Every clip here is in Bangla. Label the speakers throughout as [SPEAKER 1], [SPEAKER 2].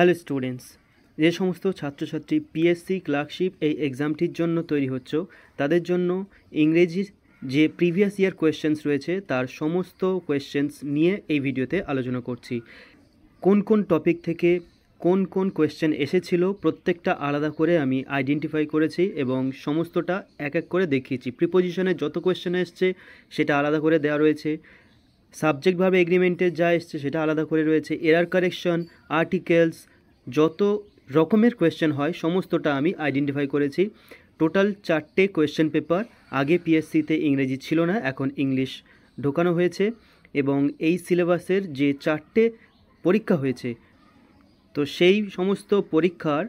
[SPEAKER 1] হ্যালো স্টুডেন্টস যে সমস্ত ছাত্রছাত্রী পিএসসি ক্লার্কশিপ এই এক্সামটির জন্য তৈরি হচ্ছ তাদের জন্য ইংরেজি যে প্রিভিয়াস ইয়ার কোয়েশ্চেন্স রয়েছে তার সমস্ত কোয়েশ্চেন্স নিয়ে এই ভিডিওতে আলোচনা করছি কোন কোন টপিক থেকে কোন কোন কোয়েশ্চেন এসেছিল প্রত্যেকটা আলাদা করে আমি আইডেন্টিফাই করেছি এবং সমস্তটা এক এক করে দেখিয়েছি প্রিপোজিশনে যত কোয়েশ্চেন এসছে সেটা আলাদা করে দেওয়া রয়েছে সাবজেক্টভাবে এগ্রিমেন্টের যা এসছে সেটা আলাদা করে রয়েছে এরার কারেকশন আর্টিকেলস যত রকমের কোয়েশ্চেন হয় সমস্তটা আমি আইডেন্টিফাই করেছি টোটাল চারটে কোয়েশ্চেন পেপার আগে পিএসসিতে ইংরেজি ছিল না এখন ইংলিশ ঢোকানো হয়েছে এবং এই সিলেবাসের যে চারটে পরীক্ষা হয়েছে তো সেই সমস্ত পরীক্ষার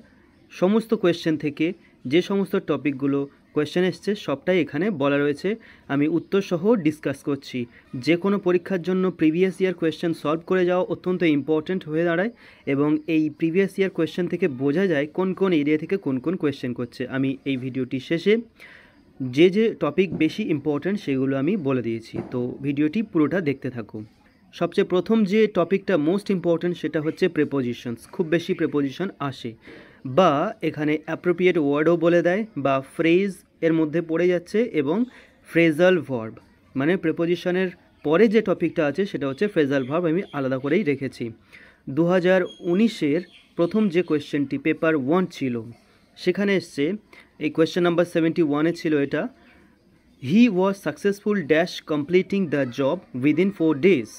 [SPEAKER 1] সমস্ত কোয়েশ্চেন থেকে যে সমস্ত টপিকগুলো কোয়েশ্চেন এসছে সবটাই এখানে বলা রয়েছে আমি উত্তরসহ ডিসকাস করছি যে কোনো পরীক্ষার জন্য প্রিভিয়াস ইয়ার কোয়েশ্চেন সলভ করে যাওয়া অত্যন্ত ইম্পর্ট্যান্ট হয়ে দাঁড়ায় এবং এই প্রিভিয়াস ইয়ার কোয়েশ্চেন থেকে বোঝা যায় কোন কোন এরিয়া থেকে কোন কোন কোয়েশ্চেন করছে আমি এই ভিডিওটি শেষে যে যে টপিক বেশি ইম্পর্ট্যান্ট সেগুলো আমি বলে দিয়েছি তো ভিডিওটি পুরোটা দেখতে থাকুন সবচেয়ে প্রথম যে টপিকটা মোস্ট ইম্পর্ট্যান্ট সেটা হচ্ছে প্রেপোজিশনস খুব বেশি প্রেপোজিশন আসে বা এখানে অ্যাপ্রোপ্রিয়েট ওয়ার্ডও বলে দেয় বা ফ্রেজ এর মধ্যে পড়ে যাচ্ছে এবং ফ্রেজাল ভর্ব মানে প্রেপোজিশনের পরে যে টপিকটা আছে সেটা হচ্ছে ফ্রেজাল ভার্ব আমি আলাদা করেই রেখেছি দু হাজার উনিশের প্রথম যে কোয়েশ্চেনটি পেপার ওয়ান ছিল সেখানে এসছে এই কোয়েশ্চেন নাম্বার সেভেন্টি ওয়ানে ছিল এটা he was successful dash completing the job within four days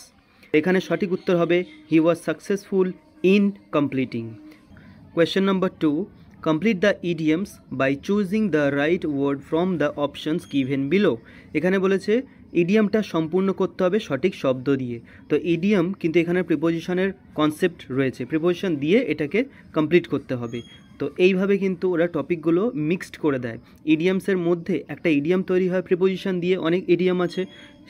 [SPEAKER 1] এখানে সঠিক উত্তর হবে he was successful in completing question number two complete the idioms by choosing the right word from the options given below এখানে বলেছে ইডিয়ামটা সম্পূর্ণ করতে হবে সঠিক শব্দ দিয়ে তো ইডিয়াম কিন্তু এখানে প্রিপোজিশনের কনসেপ্ট রয়েছে প্রিপোজিশন দিয়ে এটাকে কমপ্লিট করতে হবে তো এইভাবে কিন্তু ওরা টপিকগুলো মিক্সড করে দেয় ইডিয়ামসের মধ্যে একটা ইডিয়াম তৈরি হয় প্রিপোজিশন দিয়ে অনেক ইডিয়াম আছে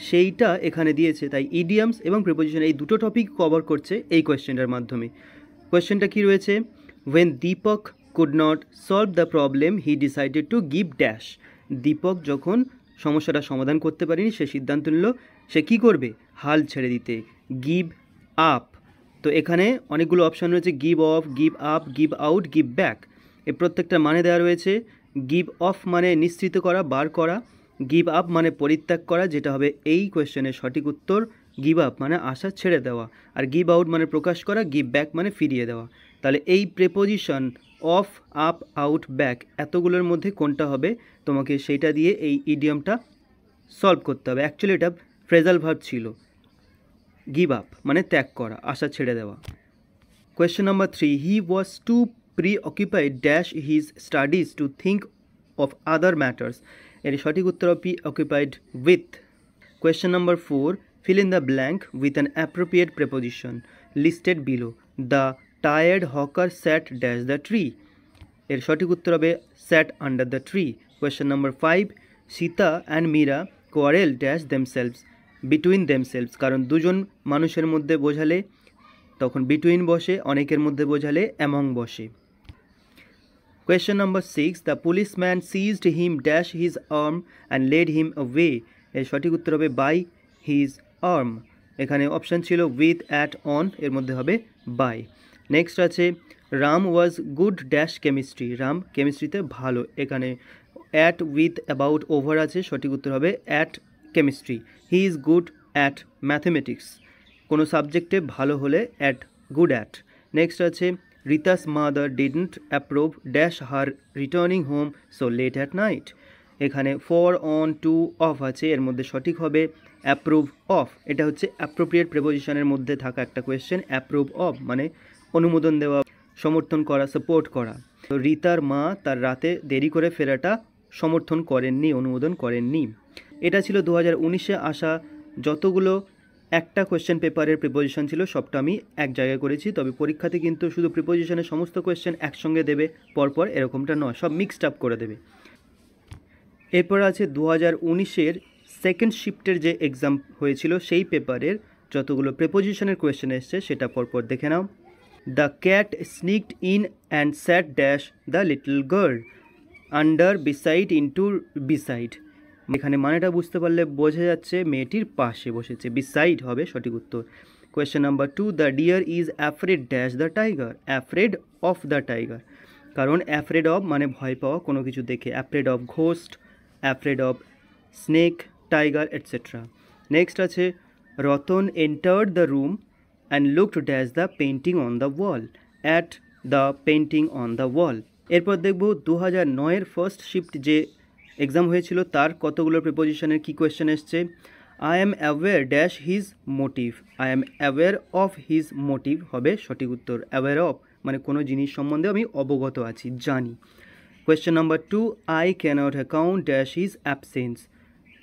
[SPEAKER 1] সেইটা এখানে দিয়েছে তাই ইডিয়ামস এবং প্রিপোজিশন এই দুটো টপিক কভার করছে এই কোয়েশ্চেনটার মাধ্যমে কোয়েশ্চেনটা কি রয়েছে when Deepak could not solve the problem, he decided to give dash. Deepak যখন সমস্যাটা সমাধান করতে পারেনি সে সিদ্ধান্ত নিল সে কি করবে হাল ছেড়ে দিতে গিভ আপ তো এখানে অনেকগুলো অপশান রয়েছে give of give up give out give back এ প্রত্যেকটা মানে দেওয়া রয়েছে গিভ অফ মানে নিশ্চিত করা বার করা গিভ আপ মানে পরিত্যাগ করা যেটা হবে এই কোয়েশ্চেনের সঠিক উত্তর গিভ আপ মানে আশা ছেড়ে দেওয়া আর গিভ আউট মানে প্রকাশ করা গিভ ব্যাক মানে ফিরিয়ে দেওয়া তাহলে এই preposition of up out back এতগুলোর মধ্যে কোনটা হবে তোমাকে সেইটা দিয়ে এই ইডিয়মটা সলভ করতে হবে অ্যাকচুয়ালি এটা ফ্রেজাল ভাব ছিল গিভ আপ মানে ত্যাগ করা আশা ছেড়ে দেওয়া question number three he was too preoccupied dash his studies to think of other matters এর সঠিক উত্তর preoccupied with question number four fill in the blank with an appropriate preposition listed below the tired hawker sat dash the tree এর সঠিক উত্তর হবে sat under the tree question number five Sita and Meera quarrel dash themselves between themselves কারণ দুজন মানুষের মধ্যে বোঝালে তখন বিটুইন বসে অনেকের মধ্যে বোঝালে অ্যামং বসে question number six the police man seized him dash his arm and led him way এর সঠিক উত্তর হবে বাই হিজ আর্ম এখানে অপশান ছিল উইথ অ্যাট অন এর মধ্যে হবে বাই নেক্সট আছে Ram was good dash chemistry Ram কেমিস্ট্রিতে ভালো এখানে অ্যাট উইথ অ্যাবাউট ওভার আছে সঠিক উত্তর হবে at chemistry he is good at mathematics কোনো সাবজেক্টে ভালো হলে অ্যাট গুড অ্যাট নেক্সট আছে Rita's mother didn't approve dash her returning home so late at night এখানে ফর অন টু অফ আছে এর মধ্যে সঠিক হবে অ্যাপ্রুভ অফ এটা হচ্ছে অ্যাপ্রোপ্রিয়েট প্রেপোজিশনের মধ্যে থাকা একটা কোয়েশ্চেন অ্যাপ্রুভ অফ মানে অনুমোদন দেওয়া সমর্থন করা সাপোর্ট করা তো রিতার মা তার রাতে দেরি করে ফেরাটা সমর্থন করেননি অনুমোদন করেননি এটা ছিল দু হাজার উনিশে আসা যতগুলো একটা কোয়েশ্চেন পেপারের প্রিপোজিশন ছিল সবটা আমি এক জায়গায় করেছি তবে পরীক্ষাতে কিন্তু শুধু প্রিপোজিশনের সমস্ত কোয়েশ্চেন একসঙ্গে দেবে পরপর এরকমটা নয় সব মিক্সড আপ করে দেবে এরপর আছে দু হাজার উনিশের সেকেন্ড শিফটের যে এক্সাম হয়েছিল সেই পেপারের যতগুলো প্রিপোজিশনের কোয়েশ্চেন এসছে সেটা পরপর দেখে নাও The cat sneaked in and sat dash the little girl under beside into beside এখানে মানেটা বুঝতে পারলে বোঝা যাচ্ছে মেয়েটির পাশে বসেছে বিসাইড হবে সঠিক উত্তর question number two the deer is afraid dash the tiger afraid of the tiger কারণ অ্যাফ্রেড অফ মানে ভয় পাওয়া কোনো কিছু দেখে afraid of ghost afraid of snake tiger etcetera next আছে Ratan entered the room and looked dash the painting on the wall at the painting on the wall এরপর দেখব দু হাজার নয়ের ফার্স্ট শিফট যে এক্সাম হয়েছিল তার কতগুলো প্রিপোজিশনের কী কোয়েশ্চেন এসছে I am aware dash his motive I am aware of his motive হবে সঠিক উত্তর অ্যাওয়ার অফ মানে কোনো জিনিস সম্বন্ধে আমি অবগত আছি জানি question number two I can't account dash his absence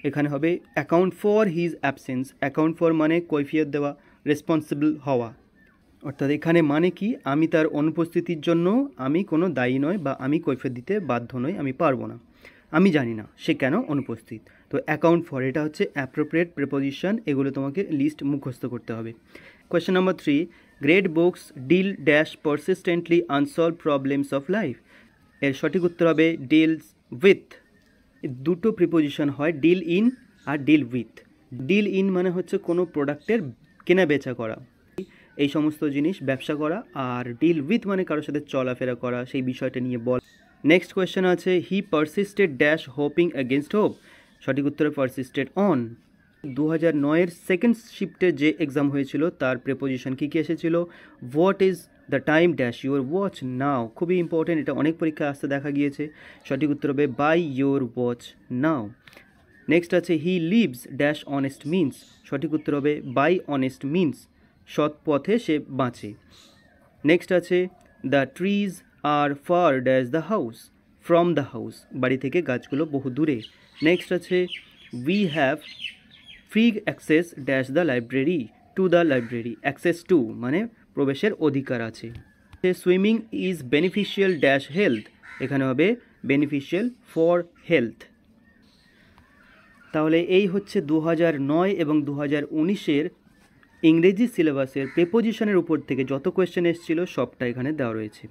[SPEAKER 1] এখানে হবে account for his absence account for মানে কৈফিয়ত দেওয়া রেসপন্সিবল হওয়া অর্থাৎ এখানে মানে কি আমি তার অনুপস্থিতির জন্য আমি কোনো দায়ী নয় বা আমি কৈফে দিতে বাধ্য নই আমি পারবো না আমি জানি না সে কেন অনুপস্থিত তো অ্যাকাউন্ট ফর এটা হচ্ছে অ্যাপ্রোপ্রিয়েট প্রিপোজিশন এগুলো তোমাকে লিস্ট মুখস্থ করতে হবে question number three great books deal dash persistently unsolved problems of life এর সঠিক উত্তর হবে ডিলস উইথ দুটো প্রিপোজিশন হয় ডিল ইন আর ডিল উইথ ডিল ইন মানে হচ্ছে কোনো প্রোডাক্টের কেনা বেচা করা এই সমস্ত জিনিস ব্যবসা করা আর ডিল উইথ মানে কারোর সাথে চলাফেরা করা সেই বিষয়টা নিয়ে বল নেক্সট কোয়েশ্চেন আছে he persisted dash hoping against hope সঠিক উত্তরে পারসিস্টেড অন দু হাজার নয়ের সেকেন্ড শিফটে যে এক্সাম হয়েছিল তার প্রেপোজিশন কী কী এসেছিল what is the time dash your watch now খুবই ইম্পর্টেন্ট এটা অনেক পরীক্ষায় আসতে দেখা গিয়েছে সঠিক উত্তর হবে by your watch now next আছে he lives dash honest means সঠিক উত্তর হবে বাই অনেস্ট মিনস সৎ পথে সে বাঁচে নেক্সট আছে the trees are far dash the house from the house বাড়ি থেকে গাছগুলো বহু দূরে নেক্সট আছে we have free access dash the library to the library access to মানে প্রবেশের অধিকার আছে swimming is beneficial dash health এখানে হবে বেনিফিশিয়াল ফর হেলথ তাহলে এই হচ্ছে দু নয় এবং দু হাজার উনিশের ইংরেজি সিলেবাসের প্রেপোজিশনের উপর থেকে যত কোয়েশ্চেন এসেছিলো সবটা এখানে দেওয়া রয়েছে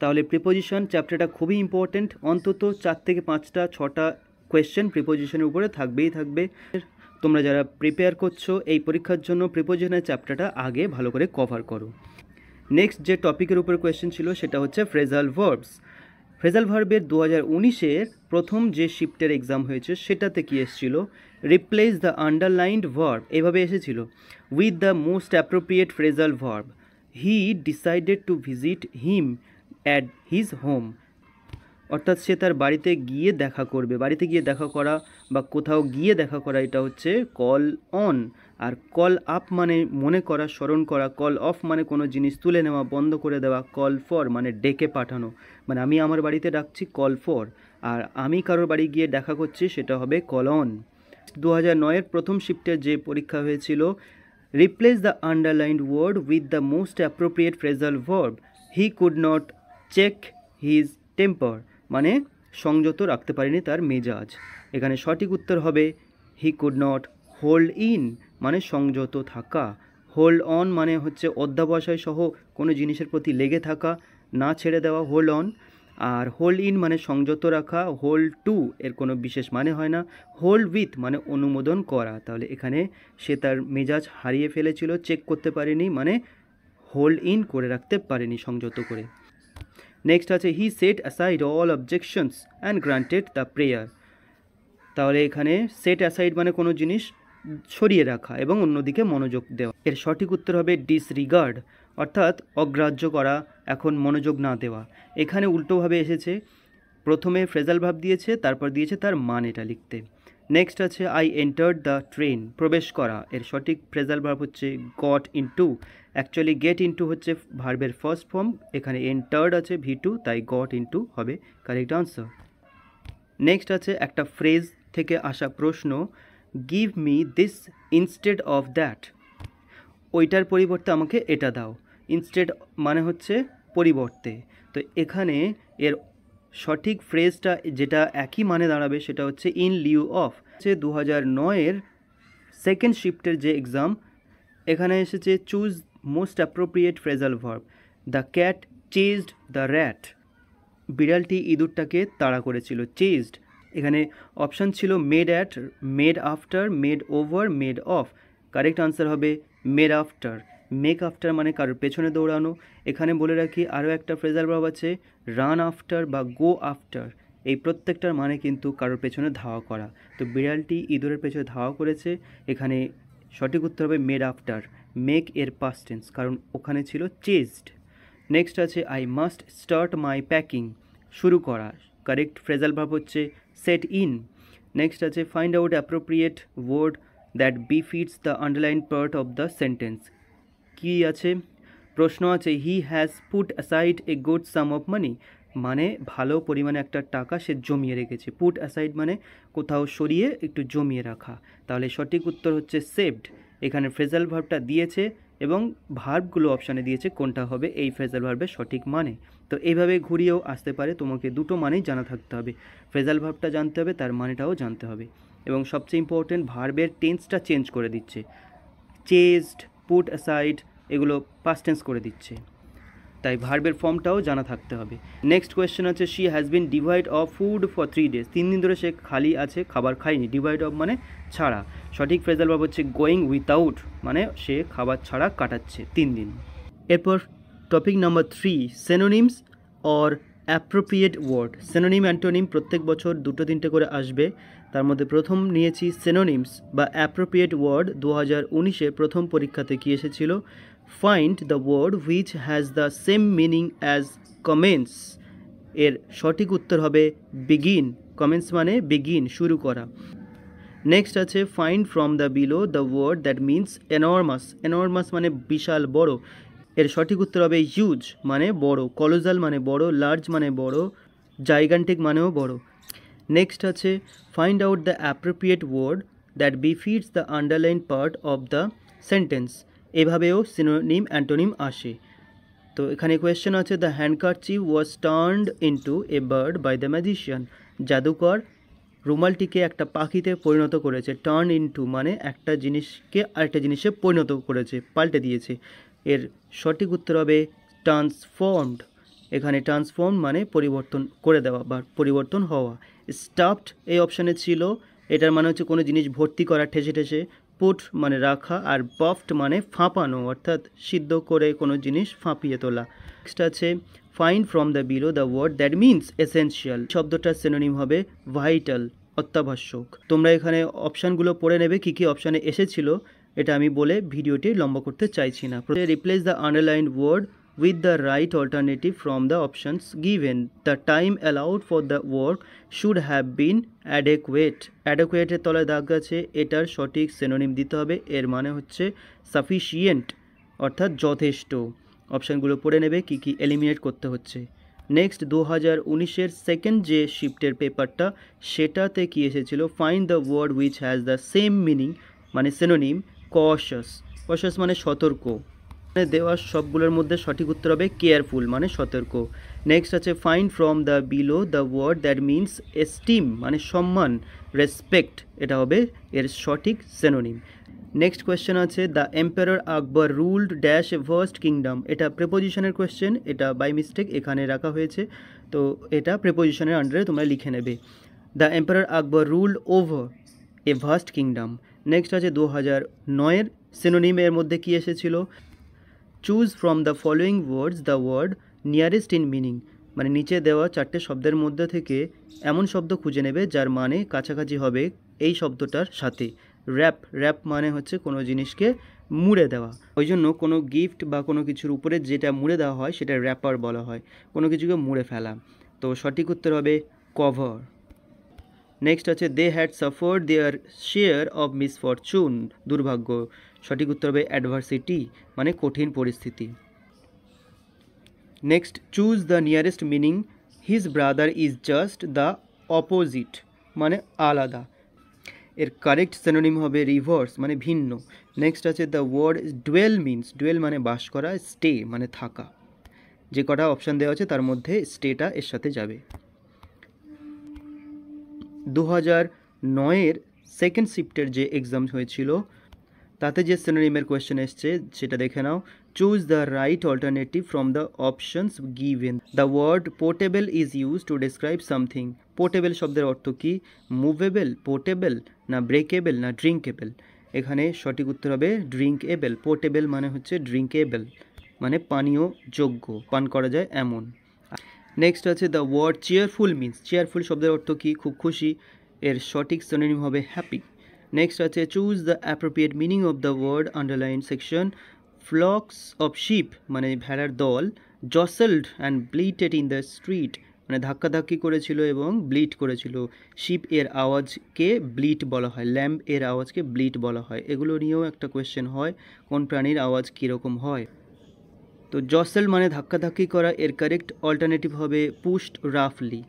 [SPEAKER 1] তাহলে প্রিপোজিশন চ্যাপ্টারটা খুবই ইম্পর্ট্যান্ট অন্তত চার থেকে পাঁচটা ছটা কোয়েশ্চেন প্রিপোজিশনের উপরে থাকবেই থাকবে তোমরা যারা প্রিপেয়ার করছো এই পরীক্ষার জন্য প্রিপোজিশনের চ্যাপ্টারটা আগে ভালো করে কভার করো নেক্সট যে টপিকের উপরে কোয়েশ্চেন ছিল সেটা হচ্ছে ফ্রেজাল ভার্বস ফ্রেজাল ভার্বের দু হাজার উনিশের প্রথম যে শিফটের এক্সাম হয়েছে সেটাতে কি এসেছিল রিপ্লেস দ্য আন্ডারলাইন্ড ভার্ব এভাবে এসেছিল with the most appropriate phrasal verb he decided to visit him at his home অর্থাৎ সে তার বাড়িতে গিয়ে দেখা করবে বাড়িতে গিয়ে দেখা করা বা কোথাও গিয়ে দেখা করা এটা হচ্ছে কল অন আর কল আপ মানে মনে করা স্মরণ করা কল অফ মানে কোনো জিনিস তুলে নেওয়া বন্ধ করে দেওয়া কল ফর মানে ডেকে পাঠানো মানে আমি আমার বাড়িতে ডাকছি কল ফর আর আমি কারোর বাড়ি গিয়ে দেখা করছি সেটা হবে কল অন দু হাজার নয়ের প্রথম শিফটে যে পরীক্ষা হয়েছিল replace the underlined word with the most appropriate phrasal verb he could not check his temper মানে সংযত রাখতে পারেনি তার মেজাজ এখানে সঠিক উত্তর হবে he could not hold in মানে সংযত থাকা হোল্ড অন মানে হচ্ছে অধ্যাবসায় সহ কোনো জিনিসের প্রতি লেগে থাকা না ছেড়ে দেওয়া হোল্ড অন আর হোল্ড ইন মানে সংযত রাখা হোল্ড টু এর কোনো বিশেষ মানে হয় না হোল্ড উইথ মানে অনুমোদন করা তাহলে এখানে সে তার মেজাজ হারিয়ে ফেলেছিল চেক করতে পারেনি মানে হোল্ড ইন করে রাখতে পারেনি সংযত করে নেক্সট আছে he set aside all objections and granted the prayer তাহলে এখানে সেট অ্যাসাইড মানে কোনো জিনিস সরিয়ে রাখা এবং অন্যদিকে মনোযোগ দেওয়া এর সঠিক উত্তর হবে ডিসরিগার্ড অর্থাৎ অগ্রাহ্য করা এখন মনোযোগ না দেওয়া এখানে উল্টোভাবে এসেছে প্রথমে ফ্রেজাল ভাব দিয়েছে তারপর দিয়েছে তার মান এটা লিখতে নেক্সট আছে আই এন্টার্ড দ্য ট্রেন প্রবেশ করা এর সঠিক ফ্রেজাল ভাব হচ্ছে got to actually get into হচ্ছে ভার্বের ফার্স্ট ফর্ম এখানে এন্টার্ড আছে ভি টু তাই গট ইনটু হবে কারেক্ট আনসার নেক্সট আছে একটা ফ্রেজ থেকে আসা প্রশ্ন give me this instead of that ওইটার পরিবর্তে আমাকে এটা দাও ইনস্টেড মানে হচ্ছে পরিবর্তে তো এখানে এর সঠিক ফ্রেজটা যেটা একই মানে দাঁড়াবে সেটা হচ্ছে ইন লিউ অফ হচ্ছে দু হাজার নয়ের সেকেন্ড শিফটের যে এক্সাম এখানে এসেছে choose most appropriate phrasal verb the cat chased the rat বিড়ালটি ইঁদুরটাকে তাড়া করেছিল চেজড এখানে অপশান ছিল made at made after made over made of correct answer হবে মেড আফটার মেক আফটার মানে কারোর পেছনে দৌড়ানো এখানে বলে রাখি আরও একটা ফ্রেজার ভাব আছে রান আফটার বা গো আফটার এই প্রত্যেকটার মানে কিন্তু কারোর পেছনে ধাওয়া করা তো বিড়ালটি ইঁদুরের পেছনে ধাওয়া করেছে এখানে সঠিক উত্তর হবে মেড আফটার মেক এর পাস্টেন্স কারণ ওখানে ছিল চেজড নেক্সট আছে I must start my packing শুরু করা কারেক্ট ফ্রেজাল ভাব হচ্ছে সেট ইন নেক্সট আছে find out appropriate word that befits the underline part of the sentence কী আছে প্রশ্ন আছে he has put aside a good sum of money মানে ভালো পরিমাণে একটা টাকা সে জমিয়ে রেখেছে পুট অ্যাসাইড মানে কোথাও সরিয়ে একটু জমিয়ে রাখা তাহলে সঠিক উত্তর হচ্ছে সেভড এখানে ফ্রেজাল ভাবটা দিয়েছে এবং ভার্বগুলো অপশানে দিয়েছে কোনটা হবে এই ফ্রেজাল ভার্বের সঠিক মানে তো এইভাবে ঘুরিয়েও আসতে পারে তোমাকে দুটো মানেই জানা থাকতে হবে ফ্রেজাল ভার্বটা জানতে হবে তার মানেটাও জানতে হবে এবং সবচেয়ে ইম্পর্টেন্ট ভার্বের টেন্সটা চেঞ্জ করে দিচ্ছে চেজড পুট অ্যাসাইড এগুলো পাস্টেন্স করে দিচ্ছে তাই ভার্বের ফর্মটাও জানা থাকতে হবে নেক্সট কোয়েশ্চেন আছে শি হ্যাজ বিন ডিভাইড of food for three days তিন দিন ধরে সে খালি আছে খাবার খায়নি ডিভাইড অফ মানে ছাড়া সঠিক ফ্রেজাল ভাব হচ্ছে গোয়িং উইথাউট মানে সে খাবার ছাড়া কাটাচ্ছে তিন দিন এরপর topic number three synonyms or appropriate word synonym antonym প্রত্যেক বছর দুটো তিনটে করে আসবে তার মধ্যে প্রথম নিয়েছি সেনোনিমস বা অ্যাপ্রোপ্রিয়েট ওয়ার্ড দু হাজার উনিশে প্রথম পরীক্ষাতে কি এসেছিল find the word which has the same meaning as comments এর সঠিক উত্তর হবে বিগিন কমেন্টস মানে বিগিন শুরু করা নেক্সট আছে find from the below the word that means enormous enormous মানে বিশাল বড় এর সঠিক উত্তর হবে হিউজ মানে বড় কলোজাল মানে বড় লার্জ মানে বড় জাইগান্টিক মানেও বড় নেক্সট আছে find out the appropriate word that befits the underline part of the sentence এভাবেও সিনোনিম অ্যান্টোনিম আসে তো এখানে কোয়েশ্চেন আছে the handkerchief was turned into a bird by the magician জাদুকর রুমালটিকে একটা পাখিতে পরিণত করেছে টার্ন ইন্টু মানে একটা জিনিসকে আরেকটা জিনিসে পরিণত করেছে পাল্টে দিয়েছে এর সঠিক উত্তর হবে ট্রান্সফর্মড এখানে ট্রান্সফর্ম মানে পরিবর্তন করে দেওয়া বা পরিবর্তন হওয়া স্টাফড এই অপশানে ছিল এটার মানে হচ্ছে কোনো জিনিস ভর্তি করা ঠেসে ঠেসে পুট মানে রাখা আর বফট মানে ফাঁপানো অর্থাৎ সিদ্ধ করে কোনো জিনিস ফাঁপিয়ে তোলা নেক্সট আছে find from the below the word that means essential শব্দটার সেনোনিম হবে ভাইটাল অত্যাবশ্যক তোমরা এখানে অপশানগুলো পড়ে নেবে কি কি অপশানে এসেছিল এটা আমি বলে ভিডিওটি লম্বা করতে চাইছি না replace the underline word with the right alternative from the options given. The time allowed for the work should have been adequate. অ্যাডেকুয়েটের তলায় দাগ আছে এটার সঠিক সেনোনিম দিতে হবে এর মানে হচ্ছে সাফিসিয়েন্ট অর্থাৎ যথেষ্ট অপশানগুলো পড়ে নেবে কি কি এলিমিনেট করতে হচ্ছে নেক্সট দু হাজার উনিশের সেকেন্ড যে শিফটের পেপারটা সেটাতে কি এসেছিল find the word which has the same meaning মানে সেনোনিম কশাস কশাস মানে সতর্ক দেওয়া সবগুলোর মধ্যে সঠিক উত্তর হবে কেয়ারফুল মানে সতর্ক নেক্সট আছে find from the below the word that means esteem মানে সম্মান রেসপেক্ট এটা হবে এর সঠিক সেনোনিম নেক্সট কোয়েশ্চেন আছে the empire Akbar ruled dash a first kingdom এটা প্রেপোজিশনের কোয়েশ্চেন এটা বাই মিস্টেক এখানে রাখা হয়েছে তো এটা প্রেপোজিশনের আন্ডারে তোমরা লিখে নেবে the empire Akbar ruled over a vast kingdom next আছে দু হাজার নয়ের সিনোনিমের মধ্যে কী এসেছিল choose from the following words the word nearest in meaning মানে নিচে দেওয়া চারটে শব্দের মধ্যে থেকে এমন শব্দ খুঁজে নেবে যার মানে কাছাকাছি হবে এই শব্দটার সাথে র্যাপ র্যাপ মানে হচ্ছে কোনো জিনিসকে মুড়ে দেওয়া ওই জন্য কোনো গিফট বা কোনো কিছুর উপরে যেটা মুড়ে দেওয়া হয় সেটা র্যাপার বলা হয় কোনো কিছুকে মুড়ে ফেলা তো সঠিক উত্তর হবে কভার নেক্সট আছে they had suffer their share of misfortune দুর্ভাগ্য সঠিক উত্তর হবে অ্যাডভার্সিটি মানে কঠিন পরিস্থিতি next choose the nearest meaning his brother is just the opposite মানে আলাদা এর কারেক্ট সেনোনিম হবে রিভার্স মানে ভিন্ন নেক্সট আছে the word dwell means dwell মানে বাস করা স্টে মানে থাকা যে কটা অপশান দেওয়া আছে তার মধ্যে স্টেটা এর সাথে যাবে দু হাজার নয়ের সেকেন্ড শিফটের যে এক্সাম হয়েছিল তাতে যে সিনোনিমের কোয়েশ্চেন এসছে সেটা দেখে নাও choose the right alternative from the options given the word portable is use to describe something portable শব্দের অর্থ কি মুভেবল পোর্টেবল না ব্রেকেবল না ড্রিঙ্কেবল এখানে সঠিক উত্তর হবে ড্রিঙ্কেবল পোর্টেবল মানে হচ্ছে ড্রিঙ্কেবল মানে পানীয় যোগ্য পান করা যায় এমন নেক্সট আছে the word cheerful means cheerful শব্দের অর্থ কি খুব খুশি এর সঠিক সনোনিম হবে হ্যাপি নেক্সট আছে choose the appropriate meaning of the word underline section flocks of sheep মানে ভেড়ার দল jostled and bleated in the street মানে ধাক্কাধাক্কি করেছিল এবং ব্লিট করেছিল শিপ এর আওয়াজকে ব্লিট বলা হয় ল্যাম্প এর আওয়াজকে ব্লিট বলা হয় এগুলো নিয়েও একটা কোয়েশ্চেন হয় কোন প্রাণীর আওয়াজ কীরকম হয় তো জসেল মানে ধাক্কাধাক্কি করা এর কারেক্ট অল্টারনেটিভ হবে পুস্ট রাফলি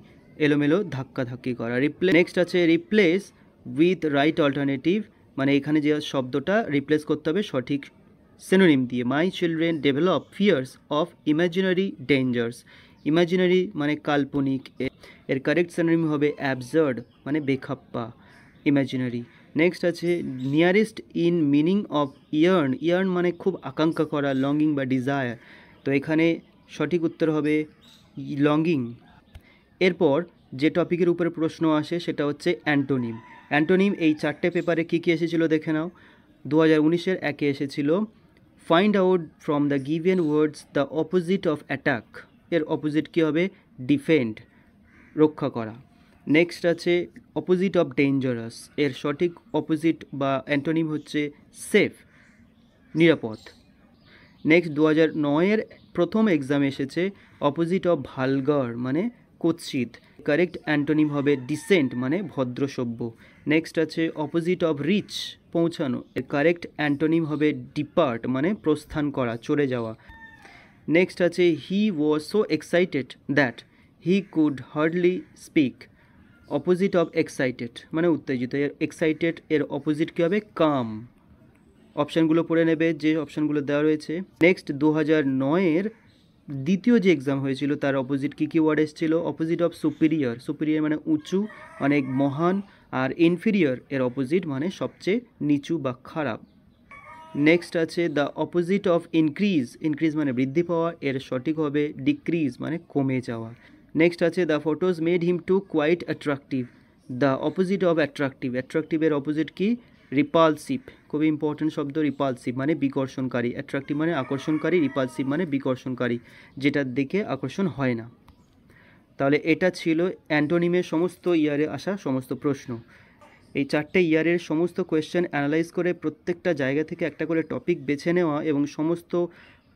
[SPEAKER 1] এলোমেলো ধাক্কাধাক্কি করা রিপ্লে নেক্সট আছে রিপ্লেস উইথ রাইট অল্টারনেটিভ মানে এখানে যে শব্দটা রিপ্লেস করতে হবে সঠিক সেনোনিম দিয়ে my children develop fears of imaginary dangers imaginary মানে কাল্পনিক এর কারেক্ট সেনোনিম হবে অ্যাবজার্ড মানে বেখাপ্পা ইমাজিনারি নেক্সট আছে nearest in meaning of yearn yearn মানে খুব আকাঙ্ক্ষা করা লঙ্গিং বা ডিজায়ার তো এখানে সঠিক উত্তর হবে লঙ্গিং এরপর যে টপিকের উপরে প্রশ্ন আসে সেটা হচ্ছে অ্যান্টোনিম অ্যান্টোনিম এই চারটে পেপারে কী কী এসেছিল দেখে নাও দু হাজার উনিশের একে এসেছিল find out from the given words the opposite of attack এর অপোজিট কী হবে ডিফেন্ড রক্ষা করা নেক্সট আছে অপোজিট অফ ডেঞ্জারাস এর সঠিক অপোজিট বা অ্যান্টোনিম হচ্ছে সেফ নিরাপদ নেক্সট দু হাজার নয়ের প্রথম এক্সাম এসেছে অপোজিট অফ ভালগড় মানে কুৎসিত কারেক্ট অ্যান্টোনিম হবে ডিসেন্ট মানে ভদ্র সভ্য নেক্সট আছে অপোজিট অফ রিচ পৌঁছানো এর কারেক্ট অ্যান্টোনিম হবে ডিপার্ট মানে প্রস্থান করা চলে যাওয়া নেক্সট আছে he was so excited that he could hardly speak opposite of excited মানে উত্তেজিত এর এক্সাইটেড এর অপোজিট কী হবে কাম অপশানগুলো পড়ে নেবে যে অপশানগুলো দেওয়া রয়েছে নেক্সট দু হাজার নয়ের দ্বিতীয় যে এক্সাম হয়েছিল তার অপোজিট কী কী ওয়ার্ড এসেছিল অপোজিট অফ সুপিরিয়র সুপিরিয়র মানে উঁচু অনেক মানে মহান আর ইনফিরিয়র এর অপোজিট মানে সবচেয়ে নিচু বা খারাপ নেক্সট আছে the opposite of increase increase মানে বৃদ্ধি পাওয়া এর সঠিক হবে ডিক্রিজ মানে কমে যাওয়া নেক্সট আছে the photos made him to quite attractive the opposite of attractive অ্যাট্রাকটিভের অপোজিট কি রিপালসিভ খুবই ইম্পর্টেন্ট শব্দ রিপালসিভ মানে বিকর্ষণকারী অ্যাট্রাকটিভ মানে আকর্ষণকারী রিপালসিভ মানে বিকর্ষণকারী যেটার দিকে আকর্ষণ হয় না তাহলে এটা ছিল অ্যান্টোনিমের সমস্ত ইয়ারে আসা সমস্ত প্রশ্ন এই চারটে ইয়ারের সমস্ত কোয়েশ্চেন অ্যানালাইজ করে প্রত্যেকটা জায়গা থেকে একটা করে টপিক বেছে নেওয়া এবং সমস্ত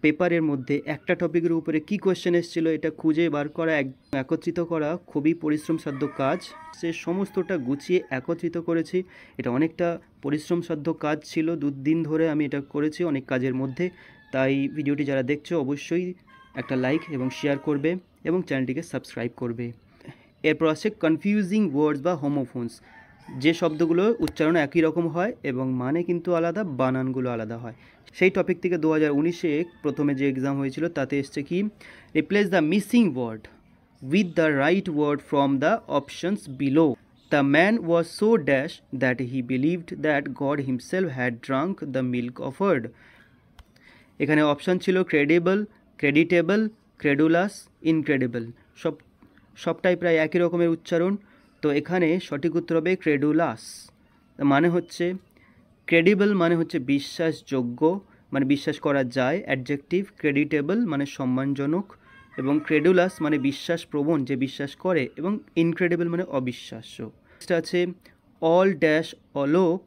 [SPEAKER 1] পেপারের মধ্যে একটা টপিকের উপরে কি কোয়েশ্চেন এসেছিলো এটা খুঁজে বার করা একত্রিত করা খুবই পরিশ্রমসাধ্য কাজ সে সমস্তটা গুছিয়ে একত্রিত করেছি এটা অনেকটা পরিশ্রমসাধ্য কাজ ছিল দুদিন ধরে আমি এটা করেছি অনেক কাজের মধ্যে তাই ভিডিওটি যারা দেখছো অবশ্যই একটা লাইক এবং শেয়ার করবে এবং চ্যানেলটিকে সাবস্ক্রাইব করবে এরপর আসছে কনফিউজিং ওয়ার্ডস বা হোমোফোনস যে শব্দগুলো উচ্চারণ একই রকম হয় এবং মানে কিন্তু আলাদা বানানগুলো আলাদা হয় সেই টপিক থেকে দু হাজার উনিশে প্রথমে যে এক্সাম হয়েছিল তাতে এসছে কি replace the missing word with the right word from the options below the man was so dash that he believed that God himself had drunk the milk offered এখানে অপশন ছিল ক্রেডিবল ক্রেডিটেবল ক্রেডুলাস ইনক্রেডিবল সব সবটাই প্রায় একই রকমের উচ্চারণ তো এখানে সঠিক উত্তর হবে ক্রেডুলাস মানে হচ্ছে ক্রেডিবল মানে হচ্ছে বিশ্বাসযোগ্য মানে বিশ্বাস করা যায় অ্যাডজেক্টিভ ক্রেডিটেবল মানে সম্মানজনক এবং ক্রেডুলাস মানে বিশ্বাস প্রবণ যে বিশ্বাস করে এবং ইনক্রেডিবল মানে অবিশ্বাস্য নেক্সট আছে all dash Alok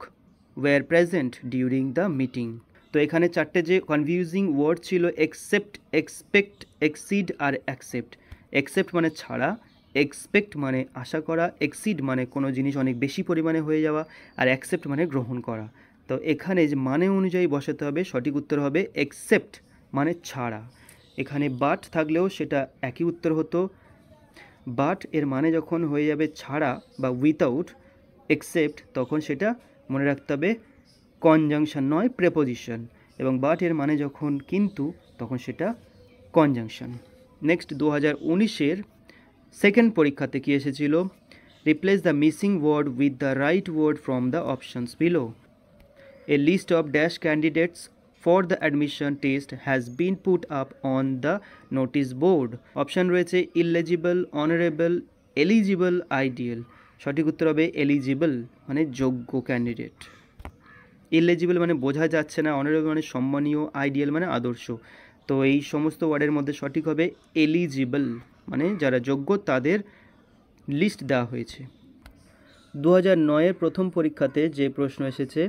[SPEAKER 1] were present during the meeting তো এখানে চারটে যে কনফিউজিং ওয়ার্ড ছিল এক্সেপ্ট এক্সপেক্ট এক্সিড আর অ্যাকসেপ্ট এক্সেপ্ট মানে ছাড়া এক্সপেক্ট মানে আশা করা এক্সিড মানে কোনো জিনিস অনেক বেশি পরিমাণে হয়ে যাওয়া আর অ্যাকসেপ্ট মানে গ্রহণ করা তো এখানে যে মানে অনুযায়ী বসাতে হবে সঠিক উত্তর হবে এক্সেপ্ট মানে ছাড়া এখানে বাট থাকলেও সেটা একই উত্তর হতো বাট এর মানে যখন হয়ে যাবে ছাড়া বা উইথআউট এক্সেপ্ট তখন সেটা মনে রাখতে হবে কনজাংশন নয় প্রেপোজিশন এবং বাট এর মানে যখন কিন্তু তখন সেটা কনজাংশন নেক্সট দু হাজার উনিশের সেকেন্ড পরীক্ষাতে কী এসেছিল replace the missing word with the right word from the options below a list of dash candidates for the admission test has been put up on the notice board option রয়েছে ইলিজিবল অনারেবল এলিজিবল আইডিয়াল সঠিক উত্তর হবে এলিজিবল মানে যোগ্য ক্যান্ডিডেট এলিজিবল মানে বোঝা যাচ্ছে না অনারেবল মানে সম্মানীয় আইডিয়াল মানে আদর্শ তো এই সমস্ত ওয়ার্ডের মধ্যে সঠিক হবে এলিজিবল মানে যারা যোগ্য তাদের লিস্ট দেওয়া হয়েছে দু হাজার নয়ের প্রথম পরীক্ষাতে যে প্রশ্ন এসেছে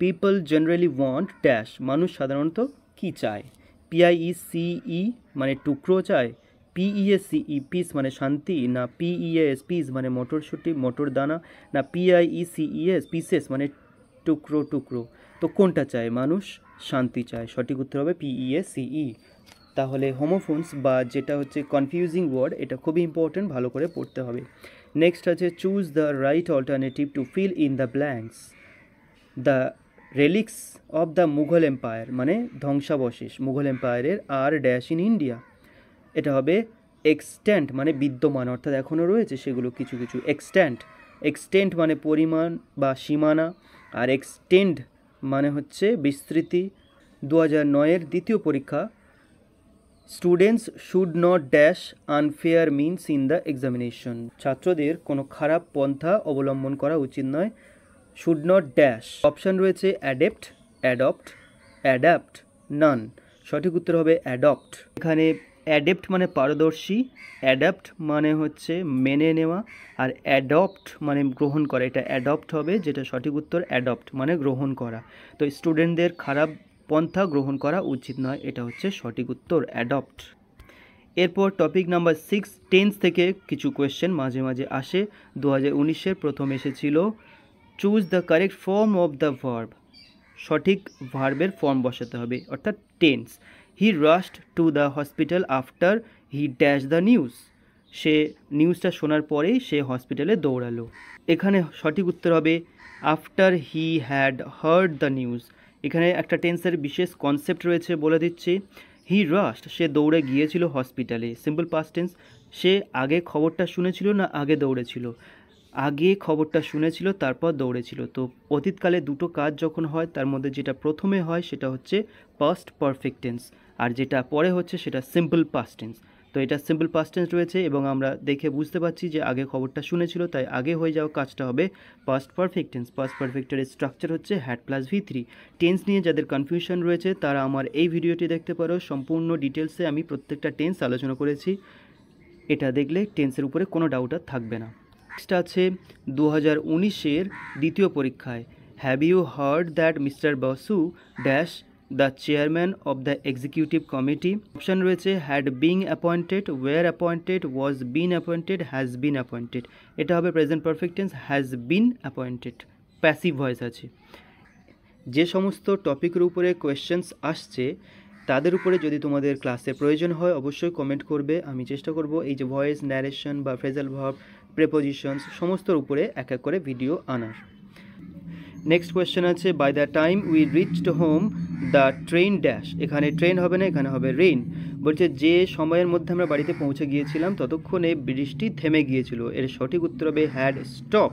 [SPEAKER 1] পিপল জেনারেলি ওয়ান্ট ড্যাশ মানুষ সাধারণত কি চায় পিআইই সিই e e মানে টুকরো চায় পিইএসিই পিস e মানে শান্তি না পিইএস পিস মানে মটরশুটি মোটর দানা না পিআইই সিইএস পিসেস মানে টুকরো টুকরো তো কোনটা চায় মানুষ শান্তি চায় সঠিক উত্তর হবে পিইএ সিই তাহলে হোমোফোনস বা যেটা হচ্ছে কনফিউজিং ওয়ার্ড এটা খুবই ইম্পর্টেন্ট ভালো করে পড়তে হবে নেক্সট আছে choose the right alternative to fill in the blanks the relics of the Mughal empire মানে ধ্বংসাবশেষ মুঘল এম্পায়ারের আর ড্যাশ ইন ইন্ডিয়া এটা হবে এক্সট্যান্ট মানে বিদ্যমান অর্থাৎ এখনও রয়েছে সেগুলো কিছু কিছু এক্সট্যান্ট এক্সটেন্ট মানে পরিমাণ বা সীমানা আর এক্সটেন্ড মানে হচ্ছে বিস্তৃতি দু হাজার নয়ের দ্বিতীয় পরীক্ষা students should not dash unfair means in the examination ছাত্রদের কোনো খারাপ পন্থা অবলম্বন করা উচিত নয় শুড নট ড্যাশ অপশান রয়েছে অ্যাডেপ্ট অ্যাডপ্ট অ্যাডাপ্ট নান সঠিক উত্তর হবে অ্যাডপ্ট এখানে অ্যাডেপ্ট মানে পারদর্শী অ্যাডাপ্ট মানে হচ্ছে মেনে নেওয়া আর অ্যাডপ্ট মানে গ্রহণ করা এটা অ্যাডপ্ট হবে যেটা সঠিক উত্তর অ্যাডপ্ট মানে গ্রহণ করা তো স্টুডেন্টদের খারাপ পন্থা গ্রহণ করা উচিত নয় এটা হচ্ছে সঠিক উত্তর অ্যাডপ্ট এরপর টপিক নাম্বার সিক্স টেন্স থেকে কিছু কোয়েশ্চেন মাঝে মাঝে আসে দু হাজার উনিশের প্রথম এসেছিল choose the correct form of the verb সঠিক ভার্বের ফর্ম বসাতে হবে অর্থাৎ tense he rushed to the hospital after he dash the news সে নিউজটা শোনার পরেই সে হসপিটালে দৌড়ালো এখানে সঠিক উত্তর হবে after he had heard the news এখানে একটা টেন্সের বিশেষ কনসেপ্ট রয়েছে বলে দিচ্ছি হি রাস্ট সে দৌড়ে গিয়েছিল হসপিটালে সিম্পল পাস্ট টেন্স সে আগে খবরটা শুনেছিল না আগে দৌড়েছিল আগে খবরটা শুনেছিল তারপর দৌড়েছিল তো অতীতকালে দুটো কাজ যখন হয় তার মধ্যে যেটা প্রথমে হয় সেটা হচ্ছে পাস্ট পারফেক্ট টেন্স আর যেটা পরে হচ্ছে সেটা সিম্পল পাস্টেন্স তো এটা সিম্পল পাস্টেন্স রয়েছে এবং আমরা দেখে বুঝতে পারছি যে আগে খবরটা শুনেছিল তাই আগে হয়ে যাওয়া কাজটা হবে পাস্ট পারফেক্ট টেন্স পাস্ট পারফেক্টের স্ট্রাকচার হচ্ছে had plus V three tense নিয়ে যাদের কনফিউশন রয়েছে তারা আমার এই ভিডিওটি দেখতে পারো সম্পূর্ণ ডিটেলসে আমি প্রত্যেকটা টেন্স আলোচনা করেছি এটা দেখলে টেন্সের উপরে কোনো ডাউট আর থাকবে না নেক্সট আছে দু হাজার দ্বিতীয় পরীক্ষায় have you heard that mister Basu dash the chairman of the executive committee option রয়েছে had being appointed were appointed was been appointed has been appointed এটা হবে present perfect tense has been appointed passive voice আছে যে সমস্ত টপিকের উপরে কোয়েশ্চেন্স আসছে তাদের উপরে যদি তোমাদের ক্লাসে প্রয়োজন হয় অবশ্যই কমেন্ট করবে আমি চেষ্টা করব এই যে ভয়েস ন্যারেশন বা ফ্রেজাল ভাব প্রেপোজিশনস সমস্তর উপরে এক এক করে ভিডিও আনার নেক্সট কোয়েশ্চেন আছে by the time we reached home the train dash এখানে ট্রেন হবে না এখানে হবে রেইন বলছে যে সময়ের মধ্যে আমরা বাড়িতে পৌঁছে গিয়েছিলাম ততক্ষণে বৃষ্টি থেমে গিয়েছিল এর সঠিক উত্তর হবে হ্যাড স্টপড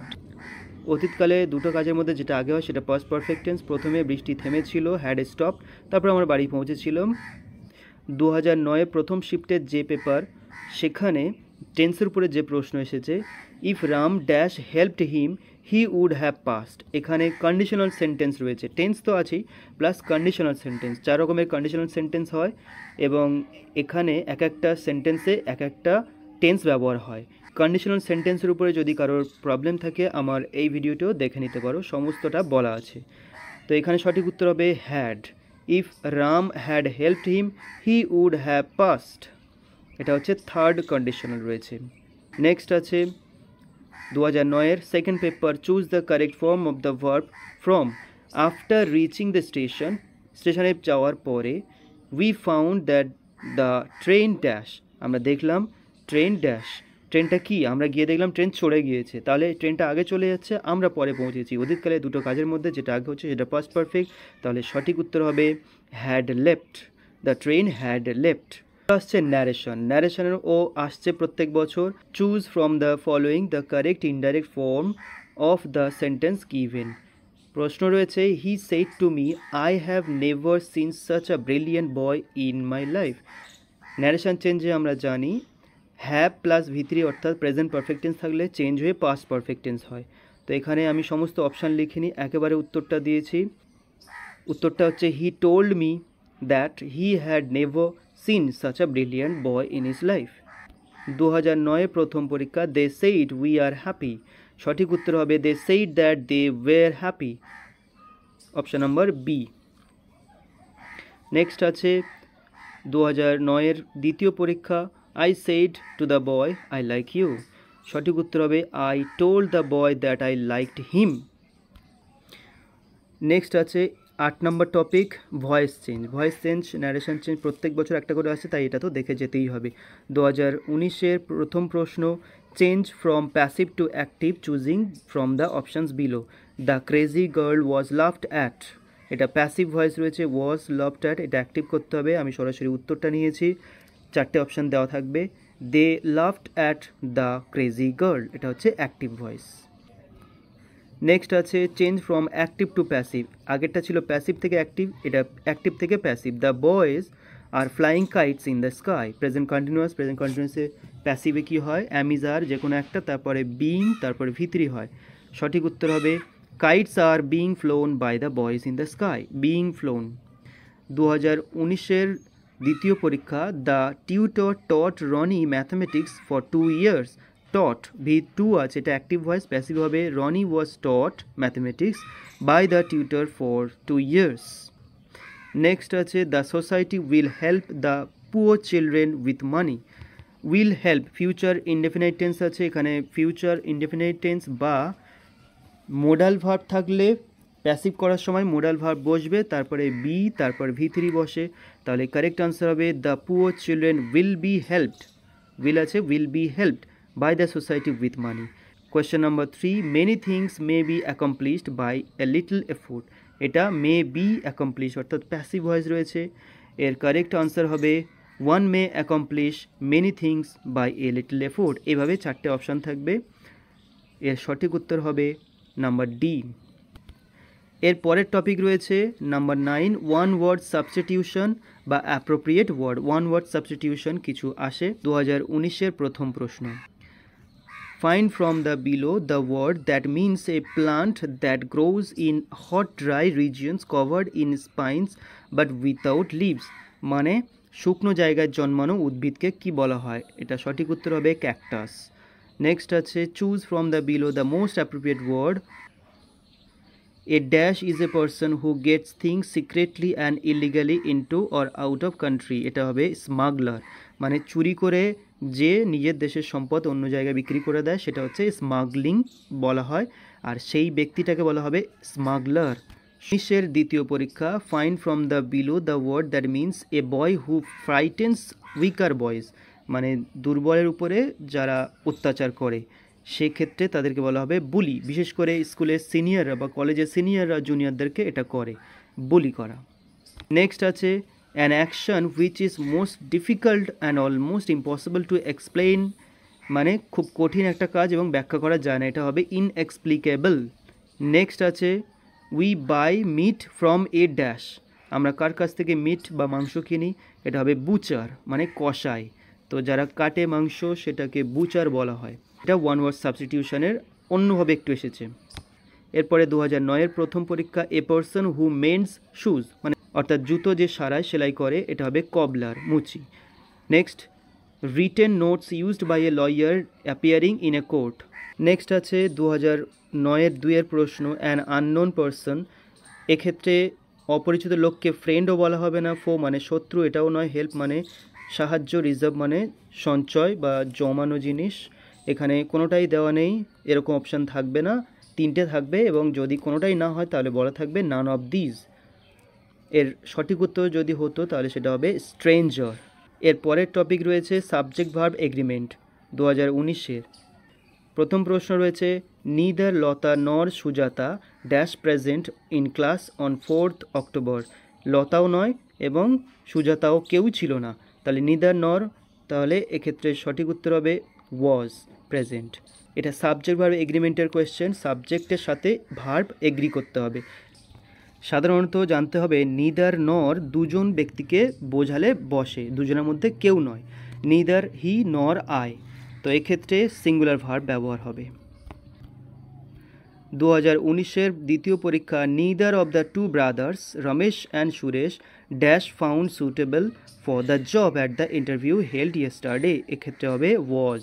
[SPEAKER 1] অতীতকালে দুটো কাজের মধ্যে যেটা আগে হয় সেটা পাস্ট পারফেক্টেন্স প্রথমে বৃষ্টি থেমেছিল হ্যাড স্টপ তারপর আমরা বাড়ি পৌঁছেছিলাম দু হাজার নয়ে প্রথম শিফটের যে পেপার সেখানে টেন্সের উপরে যে প্রশ্ন এসেছে if Ram dash helped him he would have passed এখানে কন্ডিশনাল সেন্টেন্স রয়েছে টেন্স তো আছেই প্লাস কন্ডিশনাল সেন্টেন্স চার রকমের কন্ডিশনাল সেন্টেন্স হয় এবং এখানে এক একটা সেন্টেন্সে এক একটা টেন্স ব্যবহার হয় কন্ডিশনাল সেন্টেন্সের উপরে যদি কারোর প্রবলেম থাকে আমার এই ভিডিওটিও দেখে নিতে পারো সমস্তটা বলা আছে তো এখানে সঠিক উত্তর হবে had if Ram had helped him he would have passed এটা হচ্ছে থার্ড কন্ডিশনাল রয়েছে নেক্সট আছে দু হাজার নয়ের second paper choose the correct form of the verb from after reaching the station স্টেশনে যাওয়ার পরে we found that the train dash আমরা দেখলাম ট্রেন ড্যাশ ট্রেনটা কি আমরা গিয়ে দেখলাম ট্রেন চড়ে গিয়েছে তাহলে ট্রেনটা আগে চলে যাচ্ছে আমরা পরে পৌঁছেছি অতীতকালে দুটো কাজের মধ্যে যেটা আগে হচ্ছে সেটা পাস্ট পারফেক্ট তাহলে সঠিক উত্তর হবে had left the train had left আসছে ন্যারেশন ন্যারেশনের ও আসছে প্রত্যেক বছর choose from the following the correct indirect form of the sentence given প্রশ্ন রয়েছে he said to me I have never seen such a brilliant boy in my life narration চেঞ্জে আমরা জানি হ্যাভ প্লাস ভিতরি অর্থাৎ প্রেজেন্ট পারফেক্টেন্স থাকলে চেঞ্জ হয়ে পাস্ট পারফেক্টেন্স হয় তো এখানে আমি সমস্ত অপশান লিখিনি একেবারে উত্তরটা দিয়েছি উত্তরটা হচ্ছে he told me that he had never seen such a brilliant boy in his life দু হাজার নয়ের প্রথম পরীক্ষা they said we are happy সঠিক উত্তর হবে they said that they were happy option নম্বর বি নেক্সট আছে দু হাজার নয়ের দ্বিতীয় পরীক্ষা I said to the boy I like you সঠিক উত্তর হবে I told the boy that I liked him next আছে আট নম্বর topic voice change voice change narration change প্রত্যেক বছর একটা করে আসে তাই এটা তো দেখে যেতেই হবে দু হাজার উনিশের প্রথম প্রশ্ন change from passive to active choosing from the options below the crazy girl was loved at এটা প্যাসিভ ভয়েস রয়েছে ওয়াজ লাভড অ্যাট এটা অ্যাক্টিভ করতে হবে আমি সরাসরি উত্তরটা নিয়েছি চারটে অপশান দেওয়া থাকবে they loved at the crazy girl এটা হচ্ছে অ্যাক্টিভ ভয়েস নেক্সট আছে change from active to passive আগেরটা ছিল প্যাসিভ থেকে অ্যাক্টিভ এটা অ্যাক্টিভ থেকে passive the boys are flying kites in the sky present continuous present কন্টিনিউয়াসে প্যাসিভে কী হয় অ্যামিজার যে কোনো একটা তারপরে বিং তারপরে ভিতরি হয় সঠিক উত্তর হবে kites are being flown by the boys in the sky being flown দু হাজার উনিশের দ্বিতীয় পরীক্ষা the tutor taught Ronny mathematics for two years taught V two আছে এটা অ্যাক্টিভ ভয়েস প্যাসিভ হবে Ronny was taught mathematics by the tutor for two years next আছে the society will help the poor children with money will help future indefinite আছে এখানে ফিউচার ইনডেফিনাইট বা মোডাল ভার্ব থাকলে প্যাসিভ করার সময় মোডাল ভার্ব বসবে তারপরে বি তারপর ভি থ্রি বসে তাহলে কারেক্ট আনসার হবে the poor children will be helped will আছে will be helped by the society with money. Question number three many things may be accomplished by a little effort. এটা মে বি অ্যাকমপ্লিশ অর্থাৎ প্যাসিভ ভয়েস রয়েছে এর কারেক্ট আনসার হবে one may accomplish many things by a little effort এভাবে চারটে অপশান থাকবে এর সঠিক উত্তর হবে নাম্বার ডি এর পরের টপিক রয়েছে number nine one word substitution বা appropriate word one word substitution কিছু আসে দু হাজার প্রথম প্রশ্ন Find from the below the word that means a plant that grows in hot dry regions covered in spines but without leaves মানে শুকনো জায়গায় জন্মানো উদ্ভিদকে কি বলা হয় এটা সঠিক উত্তর হবে ক্যাকটাস নেক্সট আছে choose from the below the most appropriate word a dash is a person who gets things secretly and illegally into or out of country এটা হবে স্মাগলার মানে চুরি করে যে নিজের দেশের সম্পদ অন্য জায়গায় বিক্রি করে দেয় সেটা হচ্ছে স্মাগলিং বলা হয় আর সেই ব্যক্তিটাকে বলা হবে স্মাগলার শীষের দ্বিতীয় পরীক্ষা find from the below the word that means a boy who frightens weaker boys মানে দুর্বলের উপরে যারা অত্যাচার করে সেক্ষেত্রে তাদেরকে বলা হবে বুলি বিশেষ করে স্কুলের সিনিয়ররা বা কলেজের সিনিয়ররা জুনিয়রদেরকে এটা করে বুলি করা নেক্সট আছে an action which is most difficult and almost impossible to explain মানে খুব কঠিন একটা কাজ এবং ব্যাখ্যা করা যায় না এটা হবে ইনএক্সপ্লিকেবল নেক্সট আছে we buy meat from a dash আমরা কার কাছ থেকে মিট বা মাংস কিনি এটা হবে বুচার মানে কষাই তো যারা কাটে মাংস সেটাকে বুচার বলা হয় এটা ওয়ান ওয়ার্স সাবস্টিটিউশনের অন্যভাবে একটু এসেছে এরপরে দু হাজার নয়ের প্রথম পরীক্ষা a person who mends shoes মানে অর্থাৎ জুতো যে সারায় সেলাই করে এটা হবে কবলার মুচি next written notes used by a lawyer appearing in a court next আছে দু হাজার নয়ের দুইয়ের প্রশ্ন অ্যান আননোন পার্সন এক্ষেত্রে অপরিচিত লোককে ফ্রেন্ডও বলা হবে না ফো মানে শত্রু এটাও নয় হেল্প মানে সাহায্য রিজার্ভ মানে সঞ্চয় বা জমানো জিনিস এখানে কোনোটাই দেওয়া নেই এরকম অপশান থাকবে না তিনটে থাকবে এবং যদি কোনোটাই না হয় তাহলে বলা থাকবে নান অফ দিজ এর সঠিক উত্তর যদি হতো তাহলে সেটা হবে স্ট্রেঞ্জার এর পরের টপিক রয়েছে সাবজেক্ট ভার্ব এগ্রিমেন্ট দু হাজার উনিশের প্রথম প্রশ্ন রয়েছে neither Lata nor Sujata dash present in class on fourth October লতাও নয় এবং সুজাতাও কেউ ছিল না তাহলে নিদার নর তাহলে এক্ষেত্রে সঠিক উত্তর হবে ওয়াজ প্রেজেন্ট এটা সাবজেক্ট ভার্ব এগ্রিমেন্টের কোয়েশ্চেন সাবজেক্টের সাথে ভার্ব এগ্রি করতে হবে সাধারণত জানতে হবে নিদার নর দুজন ব্যক্তিকে বোঝালে বসে দুজনের মধ্যে কেউ নয় নিদার হি নর আই তো এক্ষেত্রে সিঙ্গুলার ভার ব্যবহার হবে দু হাজার উনিশের দ্বিতীয় পরীক্ষা neither of the two brothers Ramesh and Suresh dash found suitable for the job at the interview held yesterday এক্ষেত্রে হবে ওয়াজ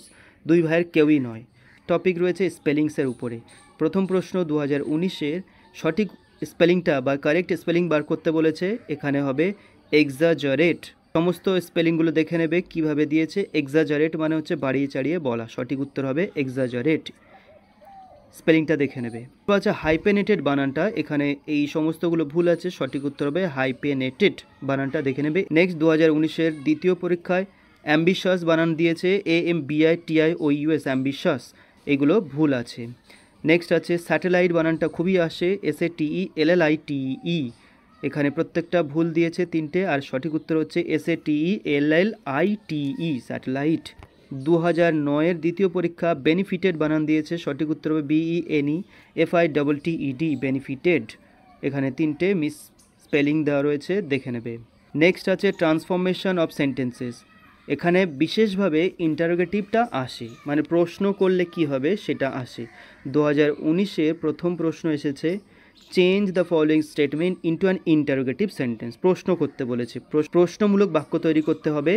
[SPEAKER 1] দুই ভাইয়ের কেউই নয় টপিক রয়েছে স্পেলিংসের উপরে প্রথম প্রশ্ন দু হাজার উনিশের সঠিক স্পেলিংটা বা কারেক্ট স্পেলিং বার করতে বলেছে এখানে হবে এক্সাজারেট সমস্ত স্পেলিংগুলো দেখে নেবে কিভাবে দিয়েছে এক্সাজারেট মানে হচ্ছে বাড়িয়ে চাড়িয়ে বলা সঠিক উত্তর হবে এক্সাজারেট স্পেলিংটা দেখে নেবে আচ্ছা হাইপেনেটেড বানানটা এখানে এই সমস্তগুলো ভুল আছে সঠিক উত্তর হবে হাইপেনেটেড বানানটা দেখে নেবে নেক্সট দু হাজার উনিশের দ্বিতীয় পরীক্ষায় অ্যাম্বিশাস বানান দিয়েছে A M B I T I O U S ambitious এগুলো ভুল আছে নেক্সট আছে স্যাটেলাইট বানানটা খুবই আসে S A T E L L I টিই এখানে প্রত্যেকটা ভুল দিয়েছে তিনটে আর সঠিক উত্তর হচ্ছে S A T E L L I T E satellite দু হাজার নয়ের দ্বিতীয় পরীক্ষা বেনিফিটেড বানান দিয়েছে সঠিক উত্তর হবে B E N E F I double T E D benefited এখানে তিনটে মিস স্পেলিং দেওয়া রয়েছে দেখে নেবে নেক্সট আছে ট্রান্সফরমেশন অফ সেন্টেন্সেস এখানে বিশেষভাবে ইন্টারোগেটিভটা আসে মানে প্রশ্ন করলে কি হবে সেটা আসে দু হাজার প্রথম প্রশ্ন এসেছে change the following statement into an interrogative sentence প্রশ্ন করতে বলেছে প্রশ্নমূলক বাক্য তৈরি করতে হবে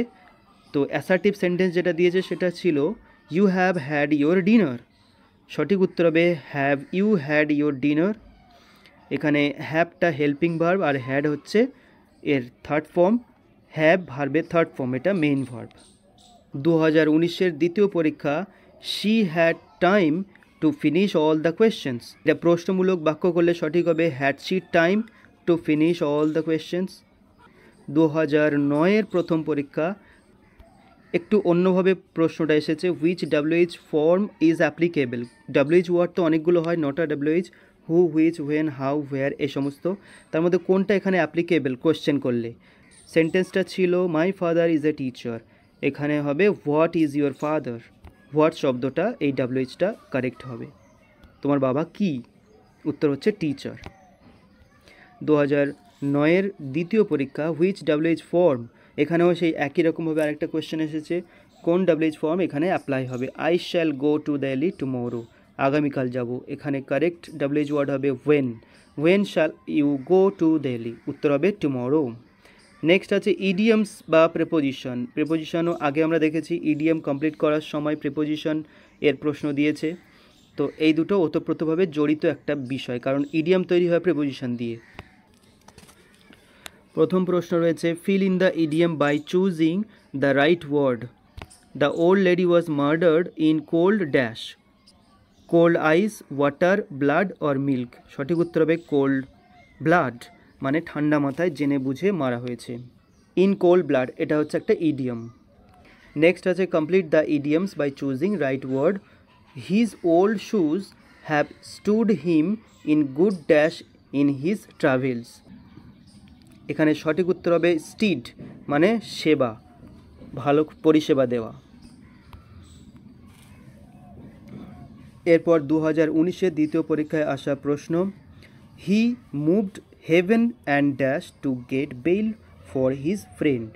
[SPEAKER 1] তো অ্যাসার্টিভ সেন্টেন্স যেটা দিয়েছে সেটা ছিল you have had your dinner সঠিক উত্তর হবে have you had your dinner এখানে হ্যাভটা হেল্পিং ভার্ব আর হ্যাড হচ্ছে এর থার্ড ফর্ম হ্যাব ভার্বের থার্ড ফর্ম এটা মেইন ভার্ব দু হাজার উনিশের দ্বিতীয় পরীক্ষা she had time to finish all the questions এটা প্রশ্নমূলক বাক্য করলে সঠিক হবে had she time to finish all the questions দু হাজার নয়ের প্রথম পরীক্ষা একটু অন্যভাবে প্রশ্নটা এসেছে which W H form is applicable W H word তো অনেকগুলো হয় নটা W H who which when how where এই সমস্ত তার মধ্যে কোনটা এখানে অ্যাপ্লিকেবল কোয়েশ্চেন করলে সেন্টেন্সটা ছিল my father is a teacher এখানে হবে what is your father what শব্দটা এই ডাব্লুএইচটা কারেক্ট হবে তোমার বাবা কি উত্তর হচ্ছে টিচার দু হাজার নয়ের দ্বিতীয় পরীক্ষা হুইচ ডাব্লুএইচ ফর্ম এখানেও সেই একই রকমভাবে আরেকটা কোয়েশ্চেন এসেছে কোন ডাব্লুএইচ ফর্ম এখানে অ্যাপ্লাই হবে I shall go to Delhi tomorrow আগামীকাল যাব এখানে কারেক্ট ডাব্লুএইচ ওয়ার্ড হবে when when shall you go to Delhi উত্তর হবে টুমোরো নেক্সট আছে ইডিয়ামস বা প্রেপোজিশন প্রেপোজিশনও আগে আমরা দেখেছি ইডিয়াম কমপ্লিট করার সময় প্রেপোজিশন এর প্রশ্ন দিয়েছে তো এই দুটো ওতপ্রোতভাবে জড়িত একটা বিষয় কারণ ইডিয়াম তৈরি হয় প্রেপোজিশন দিয়ে প্রথম প্রশ্ন রয়েছে fill in the idiom by choosing the right word the old lady was murdered in cold dash cold ice water blood or milk সঠিক উত্তর হবে কোল্ড ব্লাড মানে ঠান্ডা মাথায় জেনে বুঝে মারা হয়েছে ইন কোল্ড ব্লাড এটা হচ্ছে একটা ইডিয়াম নেক্সট আছে complete the idioms by choosing right word his old shoes have stood him in good dash in his travels এখানে সঠিক উত্তর হবে স্টিড মানে সেবা ভালো পরিষেবা দেওয়া এরপর দু হাজার উনিশের দ্বিতীয় পরীক্ষায় আসা প্রশ্ন he moved heaven and dash to get bail for his friend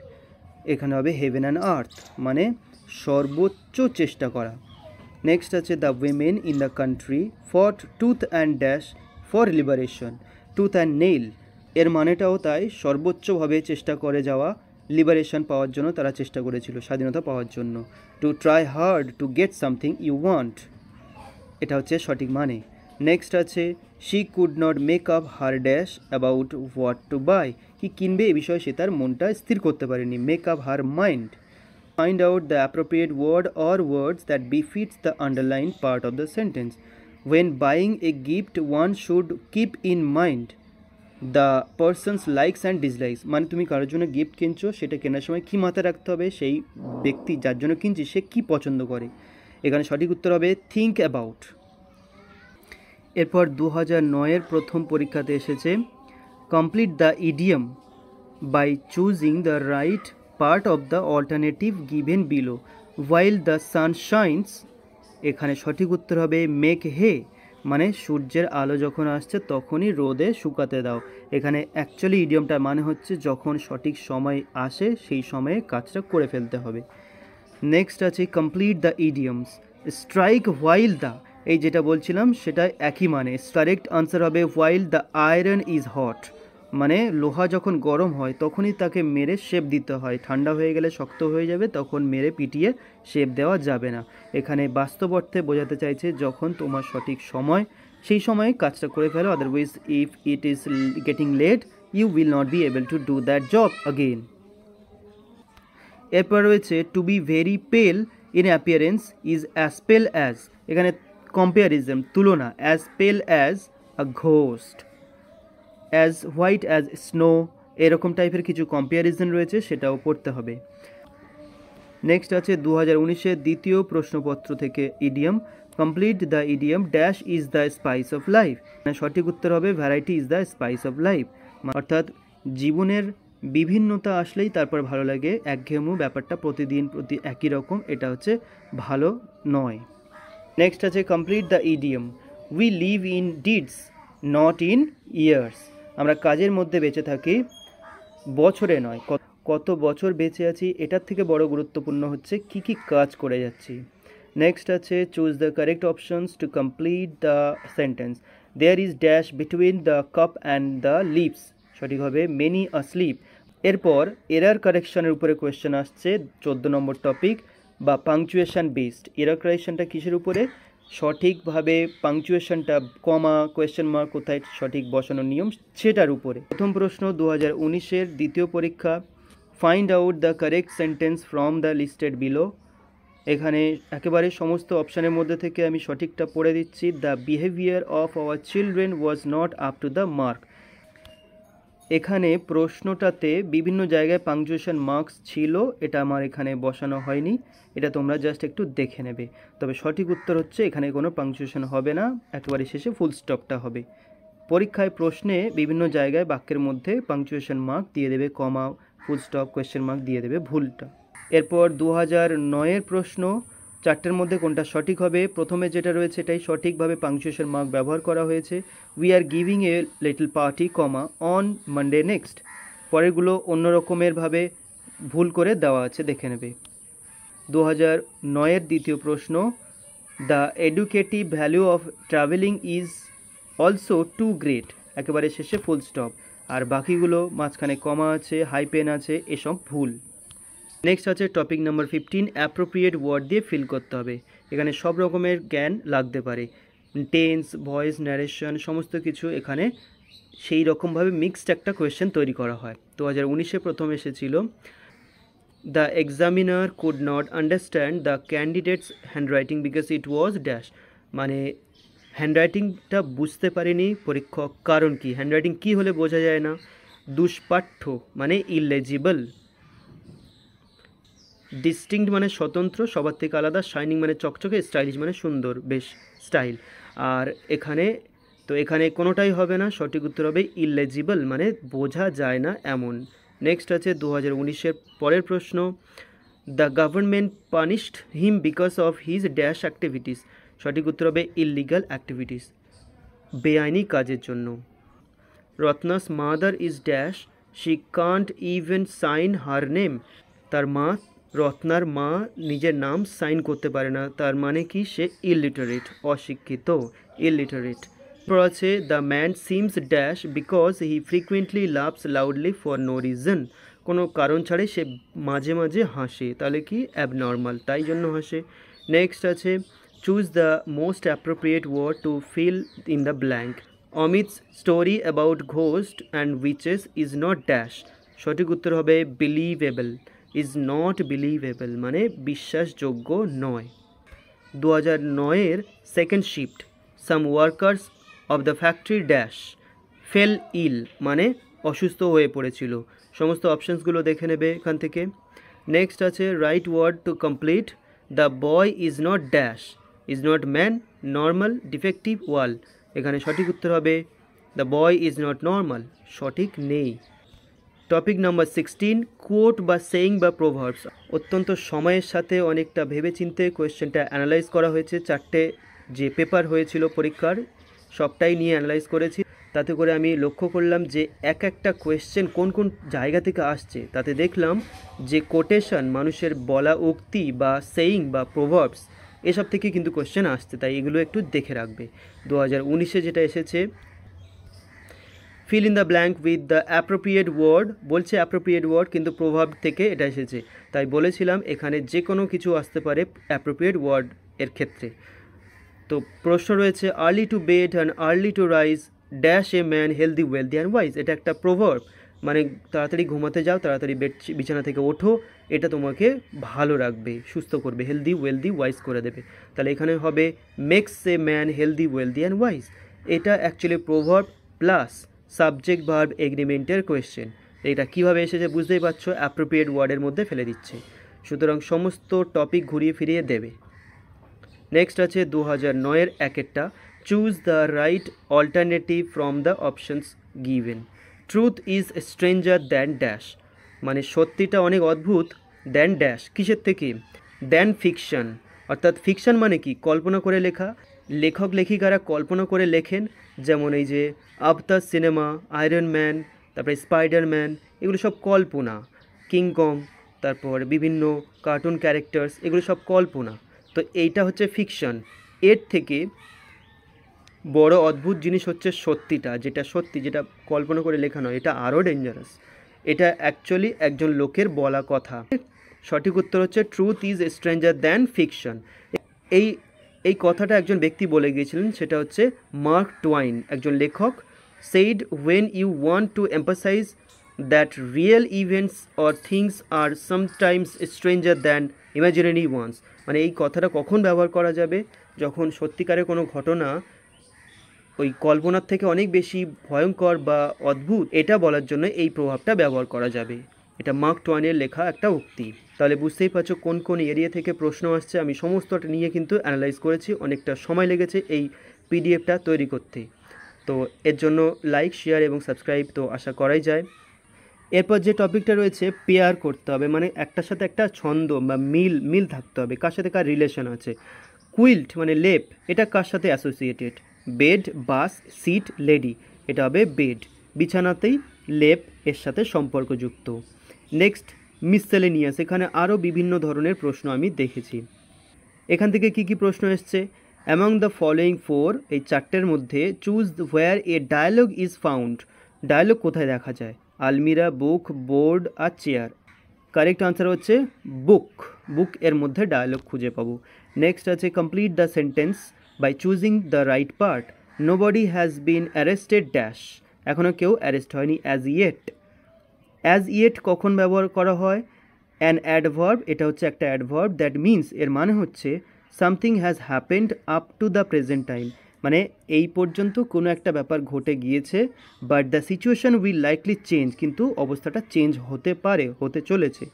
[SPEAKER 1] এখানে হবে হেভেন অ্যান্ড আর্থ মানে সর্বোচ্চ চেষ্টা করা নেক্সট আছে the women in the country for tooth and dash for liberation tooth and nail এর মানেটাও তাই সর্বোচ্চভাবে চেষ্টা করে যাওয়া লিবারেশন পাওয়ার জন্য তারা চেষ্টা করেছিল স্বাধীনতা পাওয়ার জন্য to try hard to get something you want এটা হচ্ছে সঠিক মানে নেক্সট আছে she could not make up her dash about what to buy কি কিনবে এ বিষয়ে সে তার মনটা স্থির করতে পারেনি make up her mind find out the appropriate word or words that befits the underline part of the sentence when buying a gift one should keep in mind the person's likes and dislikes মানে তুমি কারোর জন্য গিফট কিনছো সেটা কেনার সময় কী মাথায় রাখতে হবে সেই ব্যক্তি যার জন্য কিনছি সে কী পছন্দ করে এখানে সঠিক উত্তর হবে থিঙ্ক অ্যাবাউট এরপর দু হাজার নয়ের প্রথম পরীক্ষাতে এসেছে complete the idiom by choosing the right part of the alternative given below while the sun shines এখানে সঠিক উত্তর হবে মেক হে মানে সূর্যের আলো যখন আসছে তখনই রোদে শুকাতে দাও এখানে অ্যাকচুয়ালি ইডিয়মটার মানে হচ্ছে যখন সঠিক সময় আসে সেই সময়ে কাজটা করে ফেলতে হবে নেক্সট আছে complete the idioms strike while the এই যেটা বলছিলাম সেটা একই মানে কারেক্ট আনসার হবে while the iron is hot মানে লোহা যখন গরম হয় তখনই তাকে মেরে শেপ দিতে হয় ঠান্ডা হয়ে গেলে শক্ত হয়ে যাবে তখন মেরে পিটিয়ে শেপ দেওয়া যাবে না এখানে বাস্তব অর্থে বোঝাতে চাইছে যখন তোমার সঠিক সময় সেই সময়ে কাজটা করে ফেলো otherwise if it is getting late you will not be able to do that job again এরপর রয়েছে to be very pale in appearance is as pale as এখানে কম্পেয়ারিজম তুলনা as pale as a ghost as white as snow এরকম টাইপের কিছু কম্পেয়ারিজন রয়েছে সেটাও পড়তে হবে নেক্সট আছে দু হাজার দ্বিতীয় প্রশ্নপত্র থেকে idiom complete the idiom dash is the spice of life সঠিক উত্তর হবে variety is the spice of life অর্থাৎ জীবনের বিভিন্নতা আসলেই তারপর ভালো লাগে একঘেয়েমু ব্যাপারটা প্রতিদিন প্রতি একই রকম এটা হচ্ছে ভালো নয় নেক্সট আছে complete the idiom we live in deeds not in years আমরা কাজের মধ্যে বেঁচে থাকি বছরে নয় কত বছর বেঁচে আছি এটার থেকে বড় গুরুত্বপূর্ণ হচ্ছে কি কি কাজ করে যাচ্ছি নেক্সট আছে choose the correct options to complete the sentence there is dash between the cup and the lips সঠিক হবে মেনি আ স্লিপ এরপর এরার কারেকশনের উপরে কোয়েশ্চেন আসছে চোদ্দো নম্বর টপিক বা পাংচুয়েশান বেসড ইরাক্রাইশনটা কিসের উপরে সঠিকভাবে পাংচুয়েশনটা কমা কোয়েশ্চেন মার্ক কোথায় সঠিক বসানোর নিয়ম সেটার উপরে প্রথম প্রশ্ন দু হাজার উনিশের দ্বিতীয় পরীক্ষা find out the correct sentence from the listed below এখানে একেবারে সমস্ত অপশানের মধ্যে থেকে আমি সঠিকটা পড়ে দিচ্ছি the behaviour of our children was not up to the mark এখানে প্রশ্নটাতে বিভিন্ন জায়গায় পাংচুয়েশন মার্কস ছিল এটা আমার এখানে বসানো হয়নি এটা তোমরা জাস্ট একটু দেখে নেবে তবে সঠিক উত্তর হচ্ছে এখানে কোনো পাংচুয়েশন হবে না একেবারে শেষে ফুল স্টপটা হবে পরীক্ষায় প্রশ্নে বিভিন্ন জায়গায় বাক্যের মধ্যে পাংচুয়েশন মার্ক দিয়ে দেবে comma full stop question mark দিয়ে দেবে ভুলটা এরপর দু হাজার নয়ের প্রশ্ন চারটের মধ্যে কোনটা সঠিক হবে প্রথমে যেটা রয়েছে এটাই সঠিকভাবে পাংচুয়েশন মার্ক ব্যবহার করা হয়েছে we are giving a little party comma on Monday next পরেরগুলো অন্য রকমেরভাবে ভুল করে দেওয়া আছে দেখে নেবে দু হাজার নয়ের দ্বিতীয় প্রশ্ন the educative value of travelling is also too great একেবারে শেষে ফুল স্টপ আর বাকিগুলো মাঝখানে কমা আছে হাইপেন আছে এসব ভুল নেক্সট আছে topic number fifteen appropriate word দিয়ে ফিল করতে হবে এখানে সব রকমের জ্ঞান লাগতে পারে টেন্স ভয়েস ন্যারেশন সমস্ত কিছু এখানে সেই রকমভাবে মিক্সড একটা কোয়েশ্চেন তৈরি করা হয় দু হাজার উনিশে প্রথম এসেছিল the examiner could not understand the candidate's handwriting because it was dash মানে হ্যান্ডরাইটিংটা বুঝতে পারেনি পরীক্ষক কারণ কি হ্যান্ডরাইটিং কী হলে বোঝা যায় না দুষ্পাঠ্য মানে ইলেজিবল ডিস্টিংক্ট মানে স্বতন্ত্র সবার থেকে আলাদা শাইনিং মানে চকচকে স্টাইলিশ মানে সুন্দর বেশ স্টাইল আর এখানে তো এখানে কোনোটাই হবে না সঠিক উত্তর হবে ইলেজিবল মানে বোঝা যায় না এমন নেক্সট আছে দু হাজার পরের প্রশ্ন the government punished him because of his dash activities সঠিক উত্তর হবে ইলিগাল অ্যাক্টিভিটিস বেআইনি কাজের জন্য Ratna's mother is dash she can't even sign her name তার মা রত্নার মা নিজের নাম সাইন করতে পারে না তার মানে কি সে ইলিটারেট অশিক্ষিত ইলিটারেট পর আছে the man seems dash because he frequently laughs loudly for no reason কোনো কারণ ছাড়াই সে মাঝে মাঝে হাসে তাহলে কি অ্যাবনর্মাল তাই জন্য হাসে নেক্সট আছে choose the most appropriate word to fill in the blank Amit's story about ghost and witches is not dash সঠিক উত্তর হবে বিলিভেবল ইজ নট বিলিভেবল মানে বিশ্বাসযোগ্য নয় দু হাজার নয়ের second shift some workers of the factory dash fell ill মানে অসুস্থ হয়ে পড়েছিল সমস্ত অপশানসগুলো দেখে নেবে এখান থেকে নেক্সট আছে right word to complete the boy is not dash is not man normal defective wall এখানে সঠিক উত্তর হবে the boy is not normal সঠিক নেই টপিক নাম্বার সিক্সটিন কোট বা সেইং বা প্রভার্বস অত্যন্ত সময়ের সাথে অনেকটা ভেবেচিন্তে কোয়েশ্চেনটা অ্যানালাইজ করা হয়েছে চারটে যে পেপার হয়েছিল পরীক্ষার সবটাই নিয়ে অ্যানালাইজ করেছি তাতে করে আমি লক্ষ্য করলাম যে এক একটা কোয়েশ্চেন কোন কোন জায়গা থেকে আসছে তাতে দেখলাম যে কোটেশন মানুষের বলা উক্তি বা সেইং বা প্রোভার্বস এসব থেকে কিন্তু কোয়েশ্চেন আসছে তাই এগুলো একটু দেখে রাখবে দু হাজার যেটা এসেছে fill in the blank with the appropriate word বলছে অ্যাপ্রোপ্রিয়েট ওয়ার্ড কিন্তু প্রভাব থেকে এটা এসেছে তাই বলেছিলাম এখানে যে কোনো কিছু আসতে পারে অ্যাপ্রোপ্রিয়েট ওয়ার্ড এর ক্ষেত্রে তো প্রশ্ন রয়েছে early to bed and early to rise dash a man healthy wealthy and wise এটা একটা প্রভাব মানে তাড়াতাড়ি ঘুমাতে যাও তাড়াতাড়ি বেড বিছানা থেকে ওঠো এটা তোমাকে ভালো রাখবে সুস্থ করবে হেলদি ওয়েলদি ওয়াইজ করে দেবে তাহলে এখানে হবে makes a man healthy wealthy and wise এটা actually proverb plus subject verb এগ্রিমেন্টের কোয়েশ্চেন এটা কিভাবে এসেছে বুঝতেই পারছো অ্যাপ্রোপ্রিয়েট ওয়ার্ডের মধ্যে ফেলে দিচ্ছে সুতরাং সমস্ত টপিক ঘুরিয়ে ফিরিয়ে দেবে নেক্সট আছে দু হাজার নয়ের একেরটা choose the right alternative from the options given truth is stranger than dash মানে সত্যিটা অনেক অদ্ভুত দ্যান ড্যাশ কিসের থেকে দ্যান ফিকশন অর্থাৎ ফিকশন মানে কি কল্পনা করে লেখা লেখক লেখিকারা কল্পনা করে লেখেন যেমন এই যে আবতার সিনেমা আয়রন ম্যান তারপরে স্পাইডারম্যান এগুলো সব কল্পনা কিংকং তারপর বিভিন্ন কার্টুন ক্যারেক্টার্স এগুলো সব কল্পনা তো এইটা হচ্ছে ফিকশন এর থেকে বড় অদ্ভুত জিনিস হচ্ছে সত্যিটা যেটা সত্যি যেটা কল্পনা করে লেখা নয় এটা আরও ডেঞ্জারাস এটা অ্যাকচুয়ালি একজন লোকের বলা কথা সঠিক উত্তর হচ্ছে truth is stranger than fiction এই এই কথাটা একজন ব্যক্তি বলে গিয়েছিলেন সেটা হচ্ছে মার্ক টোয়াইন একজন লেখক said when you want to emphasise that real events or things are sometimes stranger than imaginary ones মানে এই কথাটা কখন ব্যবহার করা যাবে যখন সত্যিকারের কোনো ঘটনা ওই কল্পনার থেকে অনেক বেশি ভয়ঙ্কর বা অদ্ভুত এটা বলার জন্য এই প্রভাবটা ব্যবহার করা যাবে এটা মার্ক টোয়ানের লেখা একটা উক্তি তাহলে বুঝতেই পারছো কোন কোন এরিয়া থেকে প্রশ্ন আসছে আমি সমস্তটা নিয়ে কিন্তু অ্যানালাইজ করেছি অনেকটা সময় লেগেছে এই পিডিএফটা তৈরি করতে তো এর জন্য লাইক শেয়ার এবং সাবস্ক্রাইব তো আশা করাই যায় এরপর যে টপিকটা রয়েছে পেয়ার করতে হবে মানে একটার সাথে একটা ছন্দ বা মিল মিল থাকতে হবে কার সাথে কার রিলেশন আছে কুইল্ট মানে লেপ এটা কার সাথে associated bed bus seat lady এটা হবে বেড বিছানাতেই লেপ এর সাথে সম্পর্কযুক্ত নেক্সট মিসসেলেনিয়াস এখানে আরও বিভিন্ন ধরনের প্রশ্ন আমি দেখেছি এখান থেকে কি কি প্রশ্ন এসছে অ্যামং দ্য ফলোয়িং ফোর এই চারটের মধ্যে choose where a dialogue is found dialogue কোথায় দেখা যায় আলমিরা বুক বোর্ড আর চেয়ার কারেক্ট আনসার হচ্ছে বুক বুক এর মধ্যে ডায়ালগ খুঁজে পাবো নেক্সট আছে complete the sentence by choosing the right part nobody has been arrested dash এখনও কেউ অ্যারেস্ট হয়নি অ্যাজ ইয়েট অ্যাজ ইয়েট কখন ব্যবহার করা হয় অ্যান অ্যাডভার্ব এটা হচ্ছে একটা অ্যাডভার্ব দ্যাট মিন্স এর মানে হচ্ছে something has happened up to the present time মানে এই পর্যন্ত কোনো একটা ব্যাপার ঘটে গিয়েছে but the situation will likely change কিন্তু অবস্থাটা চেঞ্জ হতে পারে হতে চলেছে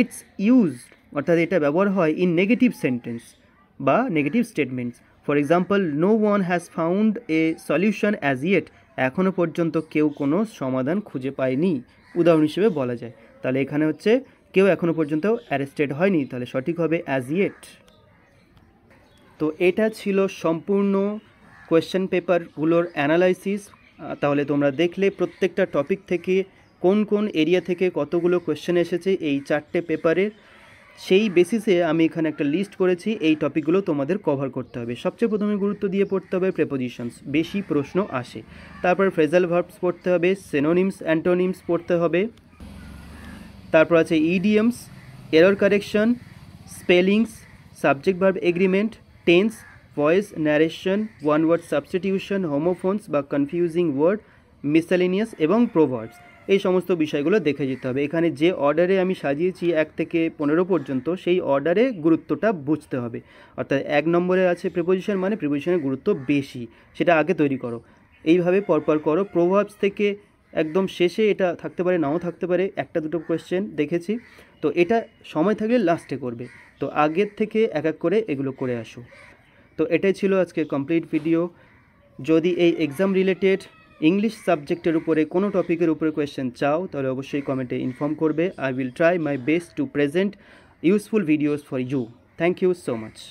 [SPEAKER 1] ইটস ইউজ অর্থাৎ এটা ব্যবহার হয় ইন নেগেটিভ সেন্টেন্স বা negative statements for example no one has found a solution as yet এখনও পর্যন্ত কেউ কোনো সমাধান খুঁজে পায়নি উদাহরণ হিসেবে বলা যায় তাহলে এখানে হচ্ছে কেউ এখনও পর্যন্ত অ্যারেস্টেড হয়নি তাহলে সঠিক হবে অ্যাজ ইয়েট তো এটা ছিল সম্পূর্ণ কোয়েশ্চেন পেপারগুলোর অ্যানালাইসিস তাহলে তোমরা দেখলে প্রত্যেকটা টপিক থেকে কোন কোন এরিয়া থেকে কতগুলো কোয়েশ্চেন এসেছে এই চারটে পেপারের সেই বেসিসে আমি এখানে একটা লিস্ট করেছি এই টপিকগুলো তোমাদের কভার করতে হবে সবচেয়ে প্রথমে গুরুত্ব দিয়ে পড়তে হবে প্রেপোজিশনস বেশি প্রশ্ন আসে তারপর ফ্রেজাল ভার্বস পড়তে হবে সেনোনিমস অ্যান্টোনিমস পড়তে হবে তারপর আছে idioms error correction spellings subject verb agreement tense voice narration one word substitution homophones বা কনফিউজিং ওয়ার্ড মিসেলিনিয়াস এবং প্রোভার্বস এই সমস্ত বিষয়গুলো দেখে যেতে হবে এখানে যে অর্ডারে আমি সাজিয়েছি এক থেকে পনেরো পর্যন্ত সেই অর্ডারে গুরুত্বটা বুঝতে হবে অর্থাৎ এক নম্বরে আছে প্রিপোজিশন মানে প্রিপোজিশনের গুরুত্ব বেশি সেটা আগে তৈরি করো এইভাবে পরপর করো প্রভাবস থেকে একদম শেষে এটা থাকতে পারে নাও থাকতে পারে একটা দুটো কোয়েশ্চেন দেখেছি তো এটা সময় থাকলে লাস্টে করবে তো আগের থেকে এক এক করে এগুলো করে আসো তো এটাই ছিল আজকে কমপ্লিট ভিডিও যদি এই এক্সাম রিলেটেড ইংলিশ সাবজেক্টের উপরে কোনো টপিকের উপরে কোয়েশ্চেন চাও তাহলে অবশ্যই কমেন্টে ইনফর্ম করবে I will try my best to present useful videos for you thank you so much